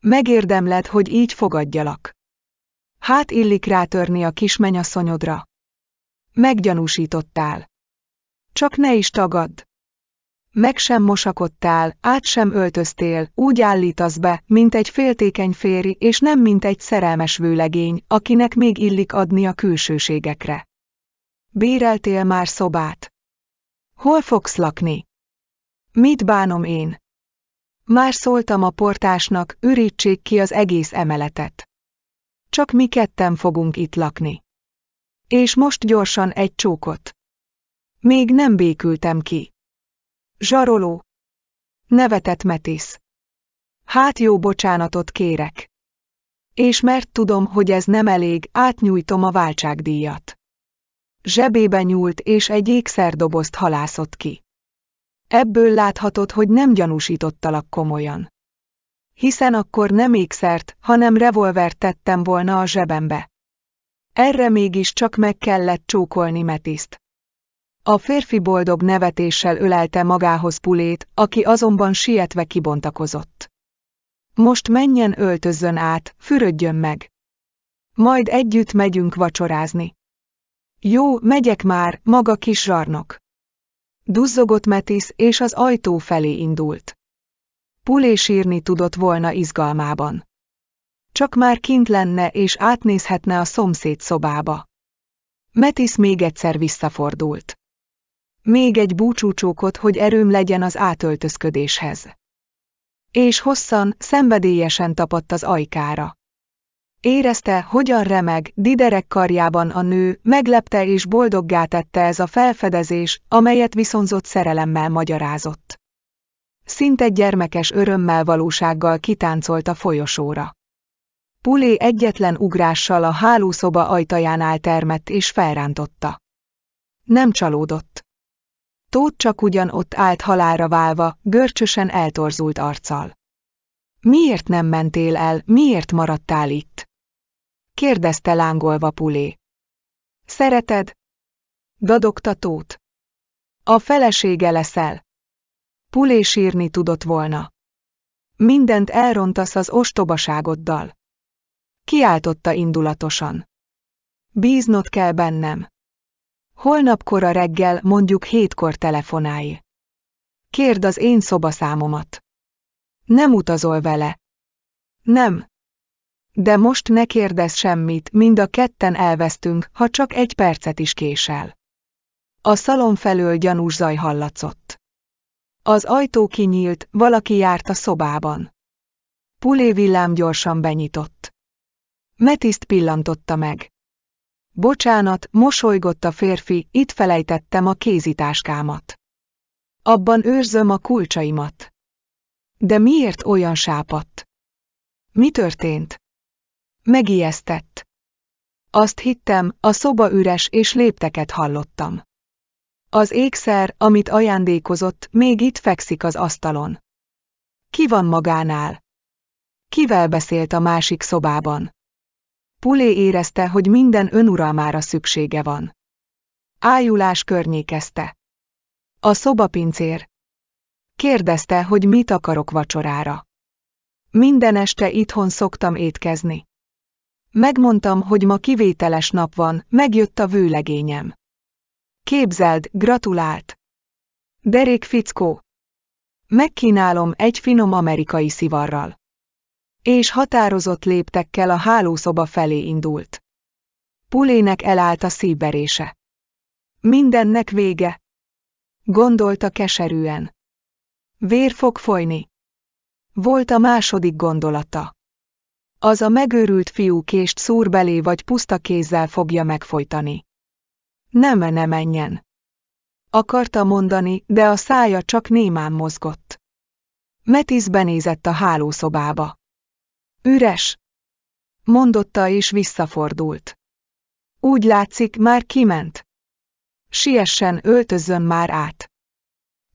Megérdemled, hogy így fogadjalak. Hát illik rátörni a kis menyasszonyodra. Meggyanúsítottál. Csak ne is tagadd. Meg sem mosakodtál, át sem öltöztél, úgy állítasz be, mint egy féltékeny féri, és nem mint egy szerelmes vőlegény, akinek még illik adni a külsőségekre. Béreltél már szobát? Hol fogsz lakni? Mit bánom én? Már szóltam a portásnak, ürítsék ki az egész emeletet. Csak mi ketten fogunk itt lakni. És most gyorsan egy csókot. Még nem békültem ki. Zsaroló. Nevetett Metisz. Hát jó bocsánatot kérek. És mert tudom, hogy ez nem elég, átnyújtom a váltságdíjat. Zsebébe nyúlt és egy ékszerdobozt halászott ki. Ebből láthatod, hogy nem gyanúsítottalak komolyan. Hiszen akkor nem ékszert, hanem revolvert tettem volna a zsebembe. Erre mégis csak meg kellett csókolni Metiszt. A férfi boldog nevetéssel ölelte magához pulét, aki azonban sietve kibontakozott. Most menjen öltözzön át, fürödjön meg. Majd együtt megyünk vacsorázni. Jó, megyek már, maga kis zsarnok. Duzzogott Metis, és az ajtó felé indult. Pulé sírni tudott volna izgalmában. Csak már kint lenne, és átnézhetne a szomszéd szobába. Metis még egyszer visszafordult. Még egy búcsúcsókot, hogy erőm legyen az átöltözködéshez. És hosszan, szenvedélyesen tapadt az ajkára. Érezte, hogyan remeg, Diderek karjában a nő, meglepte és boldoggá tette ez a felfedezés, amelyet viszonzott szerelemmel magyarázott. Szinte gyermekes örömmel valósággal kitáncolt a folyosóra. Pulé egyetlen ugrással a hálószoba ajtajánál termett és felrántotta. Nem csalódott. Tóth csak ugyan ott állt halára válva, görcsösen eltorzult arccal. Miért nem mentél el, miért maradtál itt? kérdezte lángolva Pulé. Szereted? dadogta Tóth. A felesége leszel. Pulé sírni tudott volna. Mindent elrontasz az ostobaságoddal. Kiáltotta indulatosan. Bíznod kell bennem. Holnap kora reggel, mondjuk hétkor telefonálj. Kérd az én szobaszámomat. Nem utazol vele. Nem. De most ne kérdezz semmit, mind a ketten elvesztünk, ha csak egy percet is késel. A szalon felől gyanús zaj hallatszott. Az ajtó kinyílt, valaki járt a szobában. Pulé villám gyorsan benyitott. Metiszt pillantotta meg. Bocsánat, mosolygott a férfi, itt felejtettem a kézitáskámat. Abban őrzöm a kulcsaimat. De miért olyan sápadt? Mi történt? Megijesztett. Azt hittem, a szoba üres és lépteket hallottam. Az ékszer, amit ajándékozott, még itt fekszik az asztalon. Ki van magánál? Kivel beszélt a másik szobában? Pulé érezte, hogy minden önuralmára szüksége van. Ájulás környékezte. A szobapincér. Kérdezte, hogy mit akarok vacsorára. Minden este itthon szoktam étkezni. Megmondtam, hogy ma kivételes nap van, megjött a vőlegényem. Képzeld, gratulált! Derék fickó! Megkínálom egy finom amerikai szivarral és határozott léptekkel a hálószoba felé indult. Pulének elállt a szívverése. Mindennek vége, gondolta keserűen. Vér fog folyni. Volt a második gondolata. Az a megőrült fiú kést szúr belé vagy puszta kézzel fogja megfojtani. Nem ne menjen. Akarta mondani, de a szája csak némán mozgott. Metis benézett a hálószobába. Üres! Mondotta és visszafordult. Úgy látszik, már kiment. Siessen öltözön már át.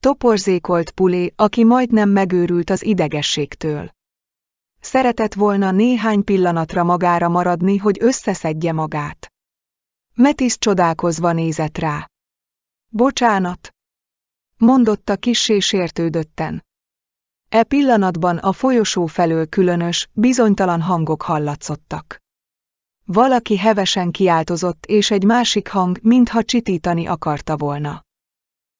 Toporzékolt Pulé, aki majdnem megőrült az idegességtől. Szeretett volna néhány pillanatra magára maradni, hogy összeszedje magát. Metis csodálkozva nézett rá. Bocsánat! Mondotta kissé sértődötten. E pillanatban a folyosó felől különös, bizonytalan hangok hallatszottak. Valaki hevesen kiáltozott, és egy másik hang, mintha csitítani akarta volna.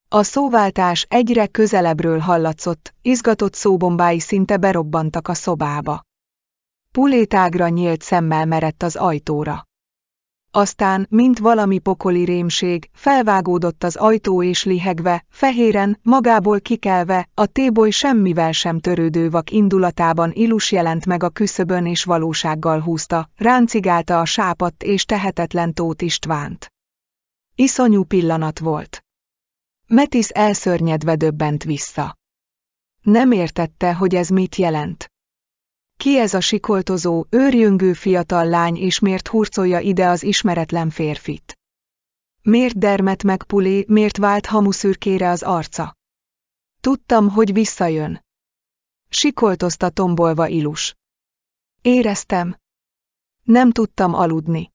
A szóváltás egyre közelebbről hallatszott, izgatott szóbombái szinte berobbantak a szobába. Pulétágra nyílt szemmel merett az ajtóra aztán, mint valami pokoli rémség, felvágódott az ajtó és lihegve, fehéren, magából kikelve, a téboly semmivel sem törődő vak indulatában Ilus jelent meg a küszöbön és valósággal húzta, ráncigálta a sápadt és tehetetlen Tóth Istvánt. Iszonyú pillanat volt. Metis elszörnyedve döbbent vissza. Nem értette, hogy ez mit jelent. Ki ez a sikoltozó, őrjöngő fiatal lány és miért hurcolja ide az ismeretlen férfit? Miért dermet meg Puli, miért vált hamuszürkére az arca? Tudtam, hogy visszajön. Sikoltozta tombolva Ilus. Éreztem. Nem tudtam aludni.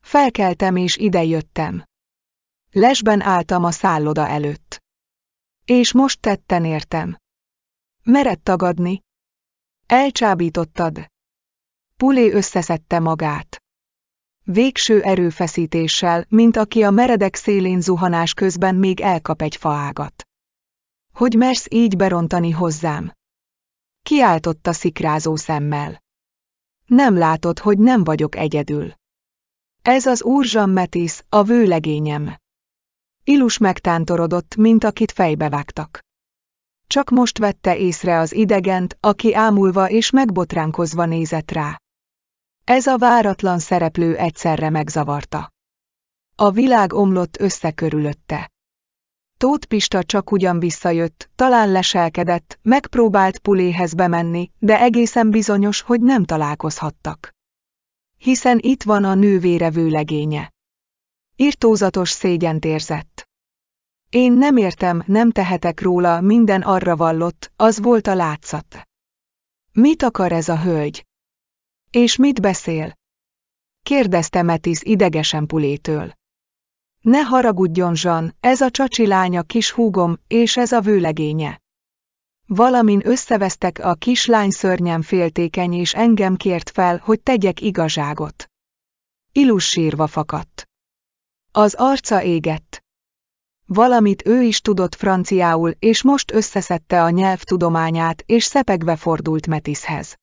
Felkeltem és idejöttem. Lesben álltam a szálloda előtt. És most tetten értem. Mered tagadni, Elcsábítottad. Pulé összeszedte magát. Végső erőfeszítéssel, mint aki a meredek szélén zuhanás közben még elkap egy faágat. Hogy mersz így berontani hozzám? Kiáltotta szikrázó szemmel. Nem látod, hogy nem vagyok egyedül. Ez az úrzsam Metis, a vőlegényem. Ilus megtántorodott, mint akit vágtak. Csak most vette észre az idegent, aki ámulva és megbotránkozva nézett rá. Ez a váratlan szereplő egyszerre megzavarta. A világ omlott össze körülötte. Tóth Pista csak ugyan visszajött, talán leselkedett, megpróbált Puléhez bemenni, de egészen bizonyos, hogy nem találkozhattak. Hiszen itt van a nővére vőlegénye. Irtózatos szégyent érzett. Én nem értem, nem tehetek róla, minden arra vallott, az volt a látszat. Mit akar ez a hölgy? És mit beszél? Kérdezte Metis idegesen Pulétől. Ne haragudjon, Zsan, ez a csacsi lánya kis húgom, és ez a vőlegénye. Valamin összevesztek a kislány szörnyem féltékeny és engem kért fel, hogy tegyek igazságot. Ilus sírva fakadt. Az arca égett. Valamit ő is tudott franciául, és most összeszedte a nyelvtudományát, és szepegve fordult Metishez.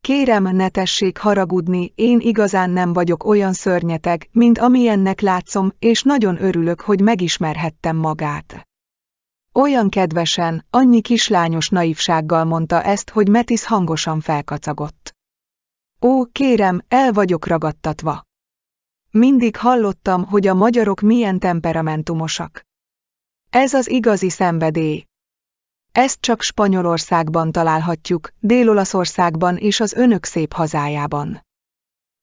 Kérem, ne tessék haragudni, én igazán nem vagyok olyan szörnyeteg, mint amilyennek látszom, és nagyon örülök, hogy megismerhettem magát. Olyan kedvesen, annyi kislányos naivsággal mondta ezt, hogy Metis hangosan felkacagott. Ó, kérem, el vagyok ragadtatva. Mindig hallottam, hogy a magyarok milyen temperamentumosak. Ez az igazi szenvedély. Ezt csak Spanyolországban találhatjuk, Dél-Olaszországban és az önök szép hazájában.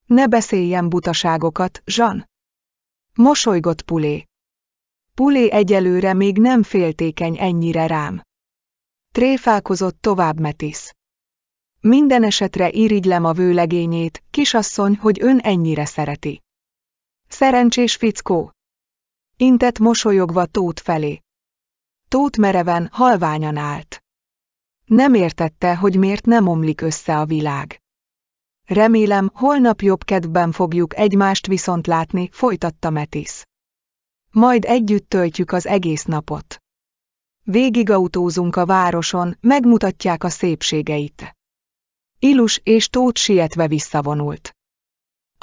Ne beszéljen butaságokat, Jean. Mosolygott Pulé. Pulé egyelőre még nem féltékeny ennyire rám. Tréfálkozott tovább Metisz. Minden esetre irigylem a vőlegényét, kisasszony, hogy ön ennyire szereti. Szerencsés fickó! Intett mosolyogva Tót felé. Tót mereven, halványan állt. Nem értette, hogy miért nem omlik össze a világ. Remélem, holnap jobb kedvben fogjuk egymást viszont látni, folytatta Metis. Majd együtt töltjük az egész napot. Végigautózunk a városon, megmutatják a szépségeit. Ilus és Tót sietve visszavonult.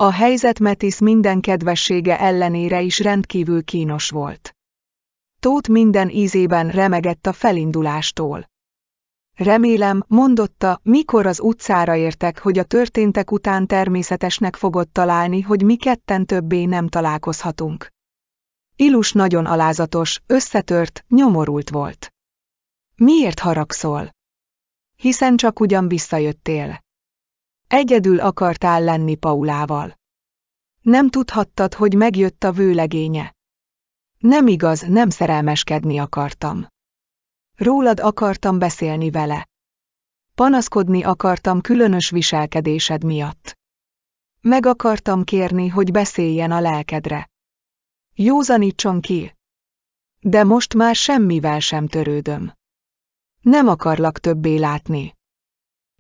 A helyzet Metis minden kedvessége ellenére is rendkívül kínos volt. Tót minden ízében remegett a felindulástól. Remélem, mondotta, mikor az utcára értek, hogy a történtek után természetesnek fogod találni, hogy mi ketten többé nem találkozhatunk. Ilus nagyon alázatos, összetört, nyomorult volt. Miért haragszol? Hiszen csak ugyan visszajöttél. Egyedül akartál lenni Paulával. Nem tudhattad, hogy megjött a vőlegénye. Nem igaz, nem szerelmeskedni akartam. Rólad akartam beszélni vele. Panaszkodni akartam különös viselkedésed miatt. Meg akartam kérni, hogy beszéljen a lelkedre. Józanítson ki. De most már semmivel sem törődöm. Nem akarlak többé látni.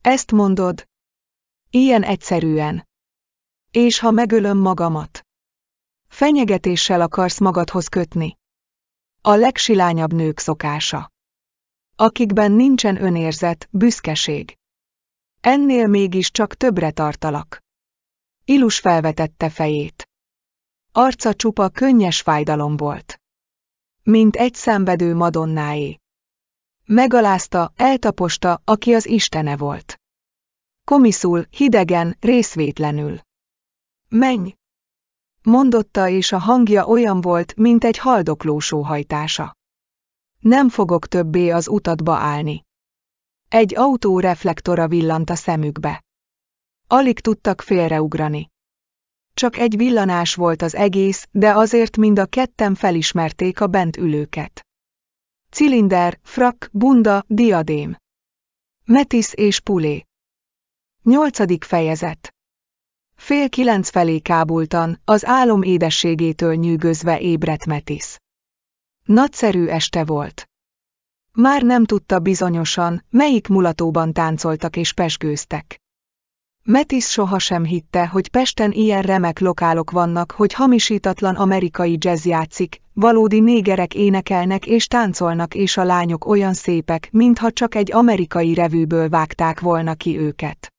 Ezt mondod, Ilyen egyszerűen. És ha megölöm magamat? Fenyegetéssel akarsz magadhoz kötni. A legsilányabb nők szokása. Akikben nincsen önérzet, büszkeség. Ennél mégis csak többre tartalak. Ilus felvetette fejét. Arca csupa könnyes fájdalom volt. Mint egy szenvedő madonnáé. Megalázta, eltaposta, aki az istene volt komiszul, hidegen, részvétlenül. Menj! Mondotta és a hangja olyan volt, mint egy haldokló sóhajtása. Nem fogok többé az utatba állni. Egy autó reflektora villant a szemükbe. Alig tudtak félreugrani. Csak egy villanás volt az egész, de azért mind a ketten felismerték a bent ülőket. Cilinder, frak, bunda, diadém. Metis és pulé. Nyolcadik fejezet Fél kilenc felé kábultan, az álom édességétől nyűgözve ébredt Metis. Nagyszerű este volt. Már nem tudta bizonyosan, melyik mulatóban táncoltak és pesgőztek. Metis sohasem hitte, hogy Pesten ilyen remek lokálok vannak, hogy hamisítatlan amerikai jazz játszik, valódi négerek énekelnek és táncolnak és a lányok olyan szépek, mintha csak egy amerikai revűből vágták volna ki őket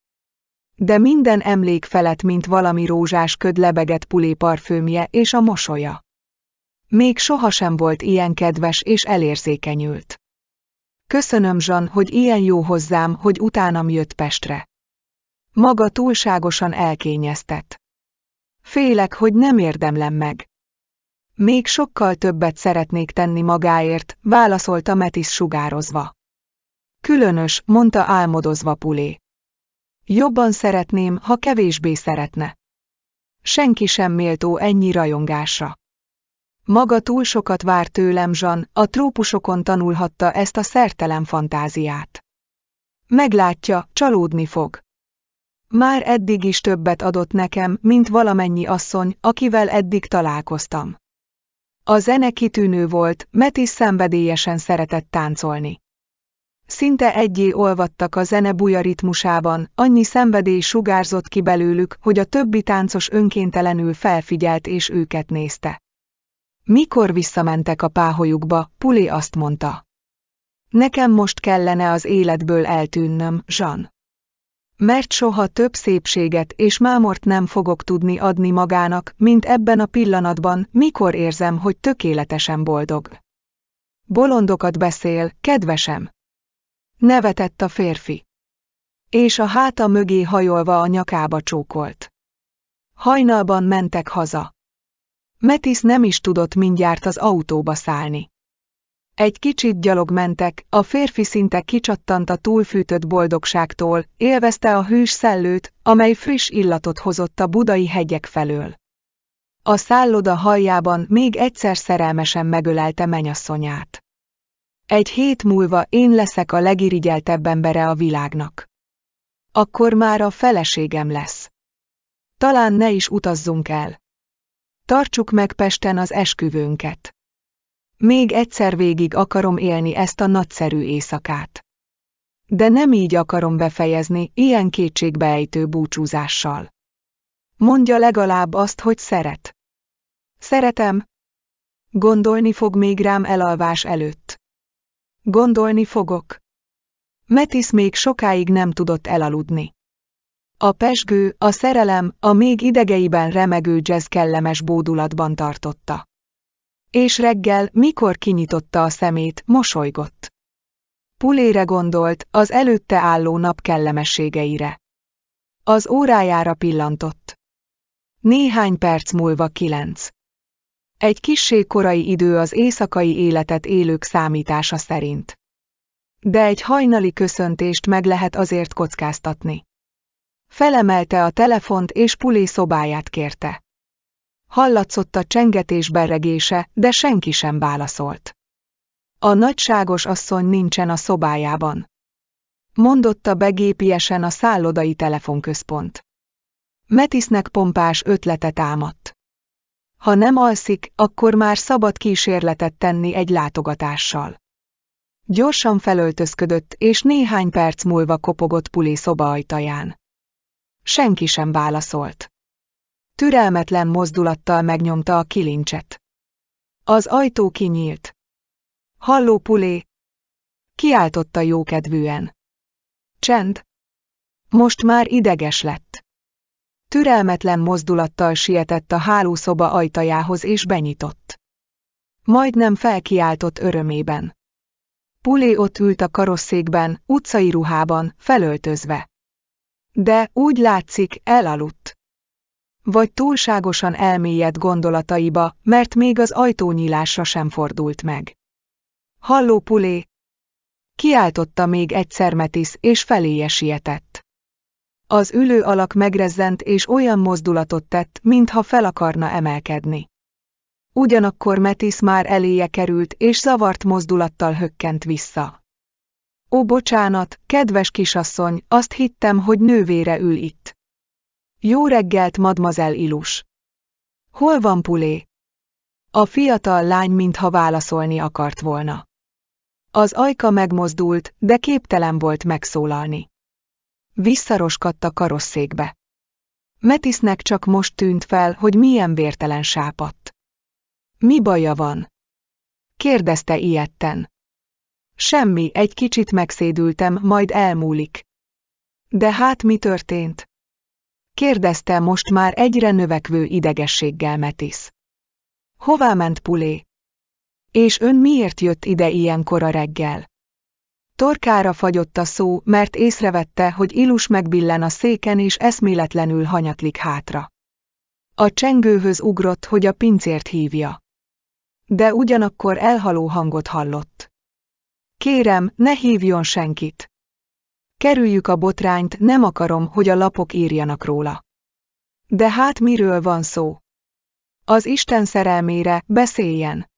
de minden emlék felett, mint valami rózsás köd lebegett pulé parfümje és a mosolya. Még sohasem volt ilyen kedves és elérzékenyült. Köszönöm Zsan, hogy ilyen jó hozzám, hogy utánam jött Pestre. Maga túlságosan elkényeztet. Félek, hogy nem érdemlem meg. Még sokkal többet szeretnék tenni magáért, válaszolta Metis sugározva. Különös, mondta álmodozva Pulé. Jobban szeretném, ha kevésbé szeretne. Senki sem méltó ennyi rajongásra. Maga túl sokat vár tőlem Zsan, a trópusokon tanulhatta ezt a szertelen fantáziát. Meglátja, csalódni fog. Már eddig is többet adott nekem, mint valamennyi asszony, akivel eddig találkoztam. A zene kitűnő volt, Metis szenvedélyesen szeretett táncolni. Szinte egyé olvadtak a zene buja ritmusában, annyi szenvedély sugárzott ki belőlük, hogy a többi táncos önkéntelenül felfigyelt és őket nézte. Mikor visszamentek a páholyukba, Puli azt mondta. Nekem most kellene az életből eltűnnöm, Jean. Mert soha több szépséget és mámort nem fogok tudni adni magának, mint ebben a pillanatban, mikor érzem, hogy tökéletesen boldog. Bolondokat beszél, kedvesem. Nevetett a férfi. És a háta mögé hajolva a nyakába csókolt. Hajnalban mentek haza. Metis nem is tudott mindjárt az autóba szállni. Egy kicsit gyalog mentek, a férfi szinte kicsattant a túlfűtött boldogságtól, élvezte a hűs szellőt, amely friss illatot hozott a budai hegyek felől. A szálloda hajjában még egyszer szerelmesen megölelte menyasszonyát. Egy hét múlva én leszek a legirigyeltebb embere a világnak. Akkor már a feleségem lesz. Talán ne is utazzunk el. Tartsuk meg Pesten az esküvőnket. Még egyszer végig akarom élni ezt a nagyszerű éjszakát. De nem így akarom befejezni, ilyen kétségbeejtő búcsúzással. Mondja legalább azt, hogy szeret. Szeretem. Gondolni fog még rám elalvás előtt. Gondolni fogok. Metis még sokáig nem tudott elaludni. A pesgő, a szerelem, a még idegeiben remegő jazz kellemes bódulatban tartotta. És reggel, mikor kinyitotta a szemét, mosolygott. Pulére gondolt, az előtte álló nap kellemességeire. Az órájára pillantott. Néhány perc múlva kilenc. Egy kissé korai idő az éjszakai életet élők számítása szerint. De egy hajnali köszöntést meg lehet azért kockáztatni. Felemelte a telefont és Pulé szobáját kérte. Hallatszott a csengetés berregése, de senki sem válaszolt. A nagyságos asszony nincsen a szobájában. Mondotta begépiesen a szállodai telefonközpont. Metisnek pompás ötlete támadt. Ha nem alszik, akkor már szabad kísérletet tenni egy látogatással. Gyorsan felöltözködött, és néhány perc múlva kopogott Puli szoba ajtaján. Senki sem válaszolt. Türelmetlen mozdulattal megnyomta a kilincset. Az ajtó kinyílt. Halló Pulé! Kiáltotta jókedvűen. Csend. Most már ideges lett. Türelmetlen mozdulattal sietett a hálószoba ajtajához és benyitott. Majdnem felkiáltott örömében. Pulé ott ült a karosszékben, utcai ruhában, felöltözve. De, úgy látszik, elaludt. Vagy túlságosan elmélyedt gondolataiba, mert még az ajtónyílásra sem fordult meg. Halló, Pulé! Kiáltotta még egyszer Metis, és feléje sietett. Az ülő alak megrezzent és olyan mozdulatot tett, mintha fel akarna emelkedni. Ugyanakkor Metis már eléje került, és zavart mozdulattal hökkent vissza. Ó, bocsánat, kedves kisasszony, azt hittem, hogy nővére ül itt. Jó reggelt, madmazel Ilus. Hol van Pulé? A fiatal lány mintha válaszolni akart volna. Az ajka megmozdult, de képtelen volt megszólalni. Visszaroskadt a karosszékbe. Metisnek csak most tűnt fel, hogy milyen vértelen sápadt. Mi baja van? Kérdezte ilyetten. Semmi, egy kicsit megszédültem, majd elmúlik. De hát mi történt? Kérdezte most már egyre növekvő idegességgel Metis. Hová ment Pulé? És ön miért jött ide ilyen a reggel? Torkára fagyott a szó, mert észrevette, hogy Ilus megbillen a széken és eszméletlenül hanyatlik hátra. A csengőhöz ugrott, hogy a pincért hívja. De ugyanakkor elhaló hangot hallott. Kérem, ne hívjon senkit. Kerüljük a botrányt, nem akarom, hogy a lapok írjanak róla. De hát miről van szó? Az Isten szerelmére beszéljen.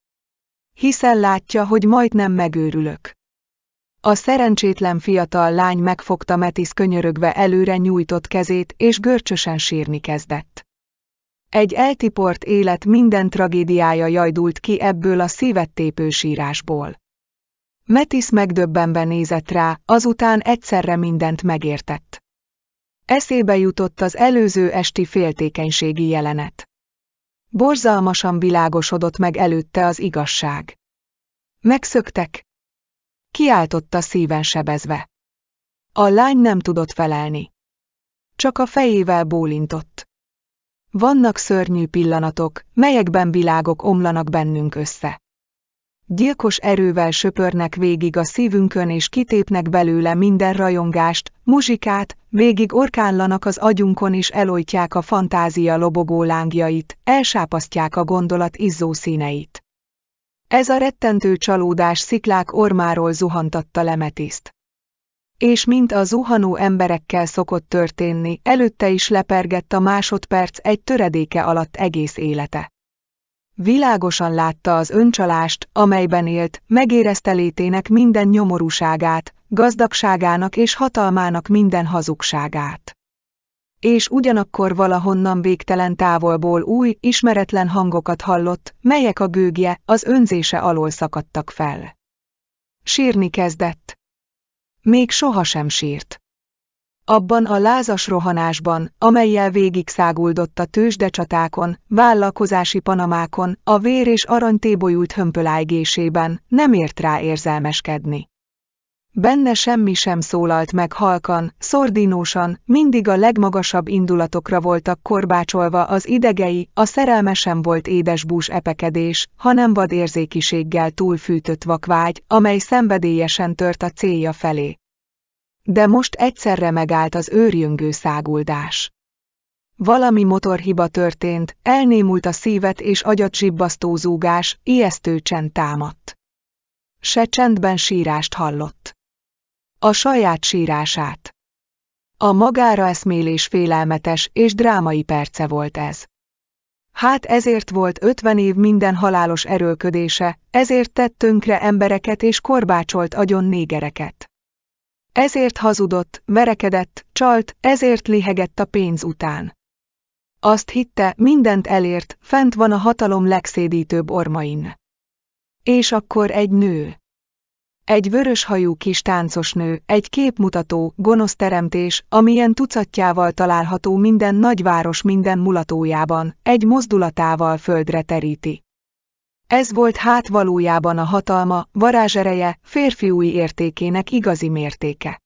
Hiszen látja, hogy majdnem megőrülök. A szerencsétlen fiatal lány megfogta Metis könyörögve előre nyújtott kezét, és görcsösen sírni kezdett. Egy eltiport élet minden tragédiája jajdult ki ebből a szívettépő sírásból. Metis megdöbbenve nézett rá, azután egyszerre mindent megértett. Eszébe jutott az előző esti féltékenységi jelenet. Borzalmasan világosodott meg előtte az igazság. Megszöktek, kiáltotta szíven sebezve. A lány nem tudott felelni. Csak a fejével bólintott. Vannak szörnyű pillanatok, melyekben világok omlanak bennünk össze. Gyilkos erővel söpörnek végig a szívünkön és kitépnek belőle minden rajongást, muzsikát, végig orkánlanak az agyunkon és elojtják a fantázia lobogó lángjait, elsápasztják a gondolat izzó színeit. Ez a rettentő csalódás sziklák ormáról zuhantatta Lemetiszt. És mint a zuhanó emberekkel szokott történni, előtte is lepergett a másodperc egy töredéke alatt egész élete. Világosan látta az öncsalást, amelyben élt, megérezte létének minden nyomorúságát, gazdagságának és hatalmának minden hazugságát és ugyanakkor valahonnan végtelen távolból új, ismeretlen hangokat hallott, melyek a gőgje, az önzése alól szakadtak fel. Sírni kezdett. Még sohasem sírt. Abban a lázas rohanásban, amelyel végigszáguldott a tőzsdecsatákon, vállalkozási panamákon, a vér és arany hömpölájgésében, nem ért rá érzelmeskedni. Benne semmi sem szólalt meg halkan, szordinósan, mindig a legmagasabb indulatokra voltak korbácsolva az idegei, a szerelme sem volt bús epekedés, hanem vad érzékiséggel túlfűtött vakvágy, amely szenvedélyesen tört a célja felé. De most egyszerre megállt az őrjöngő száguldás. Valami motorhiba történt, elnémult a szívet és agyat zsibbasztó zúgás, ijesztő csend támadt. Se csendben sírást hallott a saját sírását. A magára eszmélés félelmetes és drámai perce volt ez. Hát ezért volt ötven év minden halálos erőködése, ezért tett tönkre embereket és korbácsolt agyon négereket. Ezért hazudott, verekedett, csalt, ezért lihegett a pénz után. Azt hitte, mindent elért, fent van a hatalom legszédítőbb ormain. És akkor egy nő. Egy vörös hajú kis táncosnő, egy képmutató, gonosz teremtés, amilyen tucatjával található minden nagyváros minden mulatójában, egy mozdulatával földre teríti. Ez volt hát valójában a hatalma, varázsereje, férfiúi értékének igazi mértéke.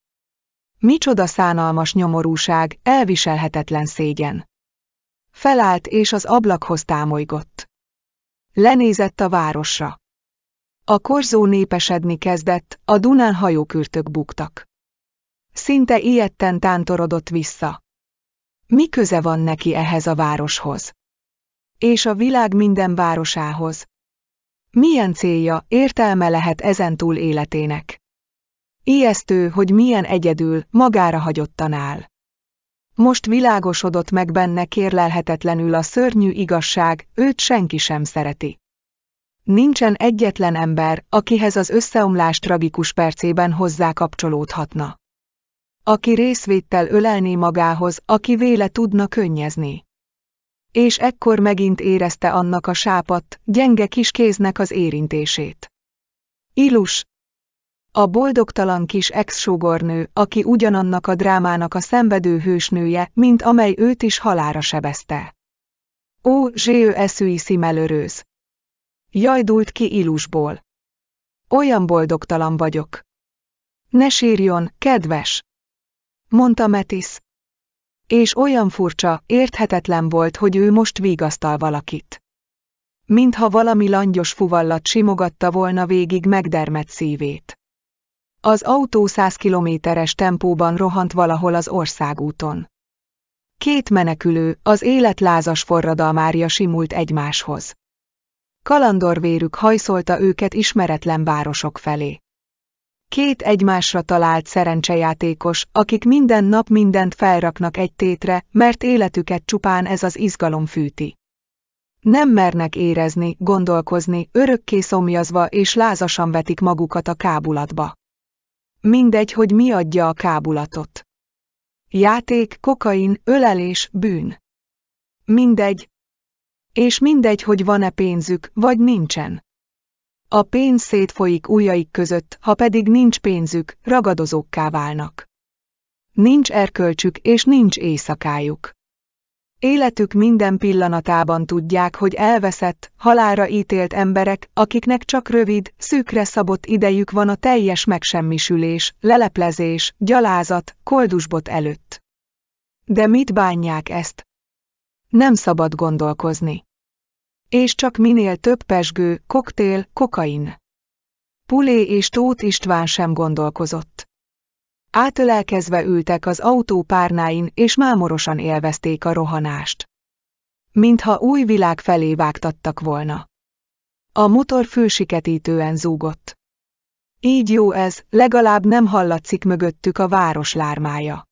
Micsoda szánalmas nyomorúság, elviselhetetlen szégyen. Felállt és az ablakhoz támolygott. Lenézett a városra. A korzó népesedni kezdett, a Dunán hajókürtök buktak. Szinte ilyetten tántorodott vissza. Mi köze van neki ehhez a városhoz? És a világ minden városához? Milyen célja, értelme lehet ezentúl életének? Ijesztő, hogy milyen egyedül, magára hagyottan áll. Most világosodott meg benne kérlelhetetlenül a szörnyű igazság, őt senki sem szereti. Nincsen egyetlen ember, akihez az összeomlás tragikus percében hozzákapcsolódhatna. Aki részvéttel ölelné magához, aki véle tudna könnyezni. És ekkor megint érezte annak a sápat, gyenge kis kéznek az érintését. Ilus, a boldogtalan kis ex-sógornő, aki ugyanannak a drámának a szenvedő hősnője, mint amely őt is halára sebezte. Ó, zséő eszűi szimelőrőz! Jajdult ki ilusból. Olyan boldogtalan vagyok. Ne sírjon, kedves! Mondta Metis. És olyan furcsa, érthetetlen volt, hogy ő most vigasztal valakit. Mintha valami langyos fuvallat simogatta volna végig megdermett szívét. Az autó száz kilométeres tempóban rohant valahol az országúton. Két menekülő, az élet lázas forradalmárja simult egymáshoz. Kalandorvérük hajszolta őket ismeretlen városok felé. Két egymásra talált szerencsejátékos, akik minden nap mindent felraknak egy tétre, mert életüket csupán ez az izgalom fűti. Nem mernek érezni, gondolkozni, örökké szomjazva és lázasan vetik magukat a kábulatba. Mindegy, hogy mi adja a kábulatot. Játék, kokain, ölelés, bűn. Mindegy, és mindegy, hogy van-e pénzük, vagy nincsen. A pénz szétfolyik ujjaik között, ha pedig nincs pénzük, ragadozókká válnak. Nincs erkölcsük és nincs éjszakájuk. Életük minden pillanatában tudják, hogy elveszett, halára ítélt emberek, akiknek csak rövid, szűkre szabott idejük van a teljes megsemmisülés, leleplezés, gyalázat, koldusbot előtt. De mit bánják ezt, nem szabad gondolkozni. És csak minél több pesgő, koktél, kokain. Pulé és Tóth István sem gondolkozott. Átölelkezve ültek az autó párnáin, és mámorosan élvezték a rohanást. Mintha új világ felé vágtattak volna. A motor fősiketítően zúgott. Így jó ez, legalább nem hallatszik mögöttük a város lármája.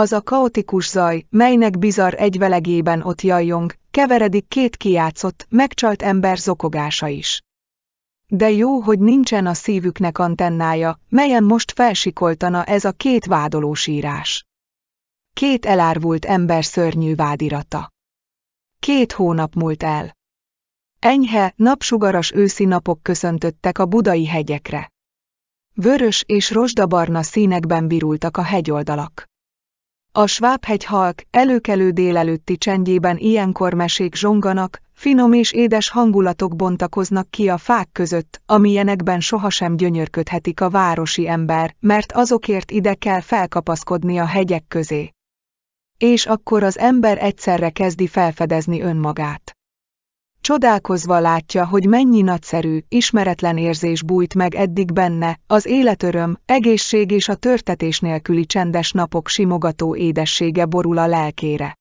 Az a kaotikus zaj, melynek bizarr egyvelegében ott jajjong, keveredik két kiátszott, megcsalt ember zokogása is. De jó, hogy nincsen a szívüknek antennája, melyen most felsikoltana ez a két vádolós írás. Két elárvult ember szörnyű vádirata. Két hónap múlt el. Enyhe, napsugaras őszi napok köszöntöttek a budai hegyekre. Vörös és rozsdabarna színekben virultak a hegyoldalak. A halk, előkelő délelőtti csendjében ilyenkor mesék zsonganak, finom és édes hangulatok bontakoznak ki a fák között, amilyenekben sohasem gyönyörködhetik a városi ember, mert azokért ide kell felkapaszkodni a hegyek közé. És akkor az ember egyszerre kezdi felfedezni önmagát. Csodálkozva látja, hogy mennyi nagyszerű, ismeretlen érzés bújt meg eddig benne, az életöröm, egészség és a törtetés nélküli csendes napok simogató édessége borul a lelkére.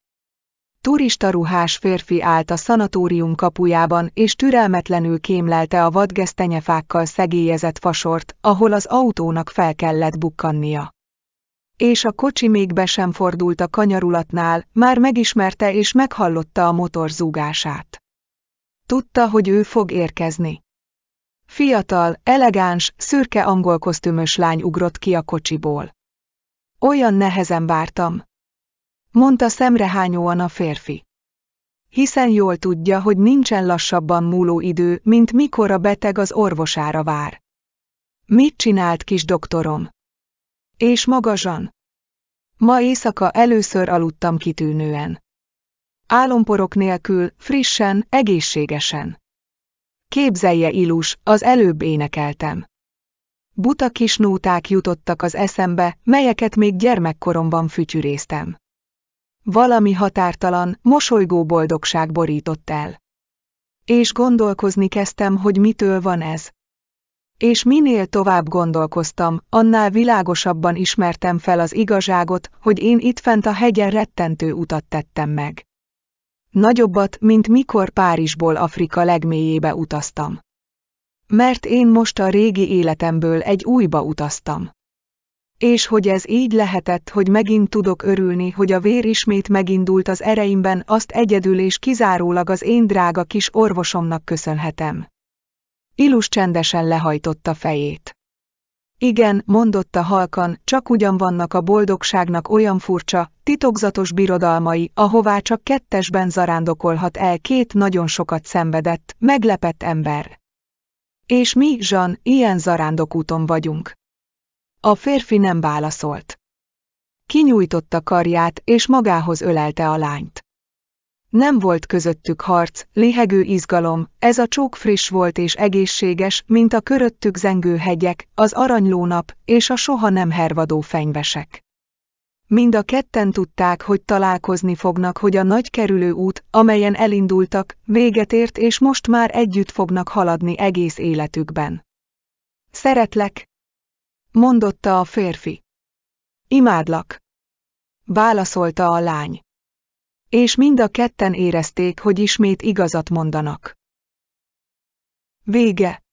Turista ruhás férfi állt a szanatórium kapujában, és türelmetlenül kémlelte a vadgesztenyefákkal szegélyezett fasort, ahol az autónak fel kellett bukkannia. És a kocsi még be sem fordult a kanyarulatnál, már megismerte és meghallotta a motor zúgását. Tudta, hogy ő fog érkezni. Fiatal, elegáns, szürke angol kosztümös lány ugrott ki a kocsiból. Olyan nehezen vártam. Mondta szemrehányóan a férfi. Hiszen jól tudja, hogy nincsen lassabban múló idő, mint mikor a beteg az orvosára vár. Mit csinált kis doktorom? És magasan. Ma éjszaka először aludtam kitűnően álomporok nélkül, frissen, egészségesen. Képzelje Ilus, az előbb énekeltem. Buta kis nóták jutottak az eszembe, melyeket még gyermekkoromban fütyűréztem. Valami határtalan, mosolygó boldogság borított el. És gondolkozni kezdtem, hogy mitől van ez. És minél tovább gondolkoztam, annál világosabban ismertem fel az igazságot, hogy én itt fent a hegyen rettentő utat tettem meg. Nagyobbat, mint mikor Párizsból Afrika legmélyébe utaztam. Mert én most a régi életemből egy újba utaztam. És hogy ez így lehetett, hogy megint tudok örülni, hogy a vér ismét megindult az ereimben, azt egyedül és kizárólag az én drága kis orvosomnak köszönhetem. Ilus csendesen lehajtotta fejét. Igen, mondotta halkan, csak ugyan vannak a boldogságnak olyan furcsa, titokzatos birodalmai, ahová csak kettesben zarándokolhat el két nagyon sokat szenvedett, meglepett ember. És mi, Zsan, ilyen zarándokúton vagyunk. A férfi nem válaszolt. Kinyújtotta karját, és magához ölelte a lányt. Nem volt közöttük harc, léhegő izgalom, ez a csók friss volt és egészséges, mint a köröttük zengő hegyek, az aranylónap és a soha nem hervadó fenyvesek. Mind a ketten tudták, hogy találkozni fognak, hogy a nagy kerülő út, amelyen elindultak, véget ért és most már együtt fognak haladni egész életükben. Szeretlek, mondotta a férfi. Imádlak, válaszolta a lány és mind a ketten érezték, hogy ismét igazat mondanak. Vége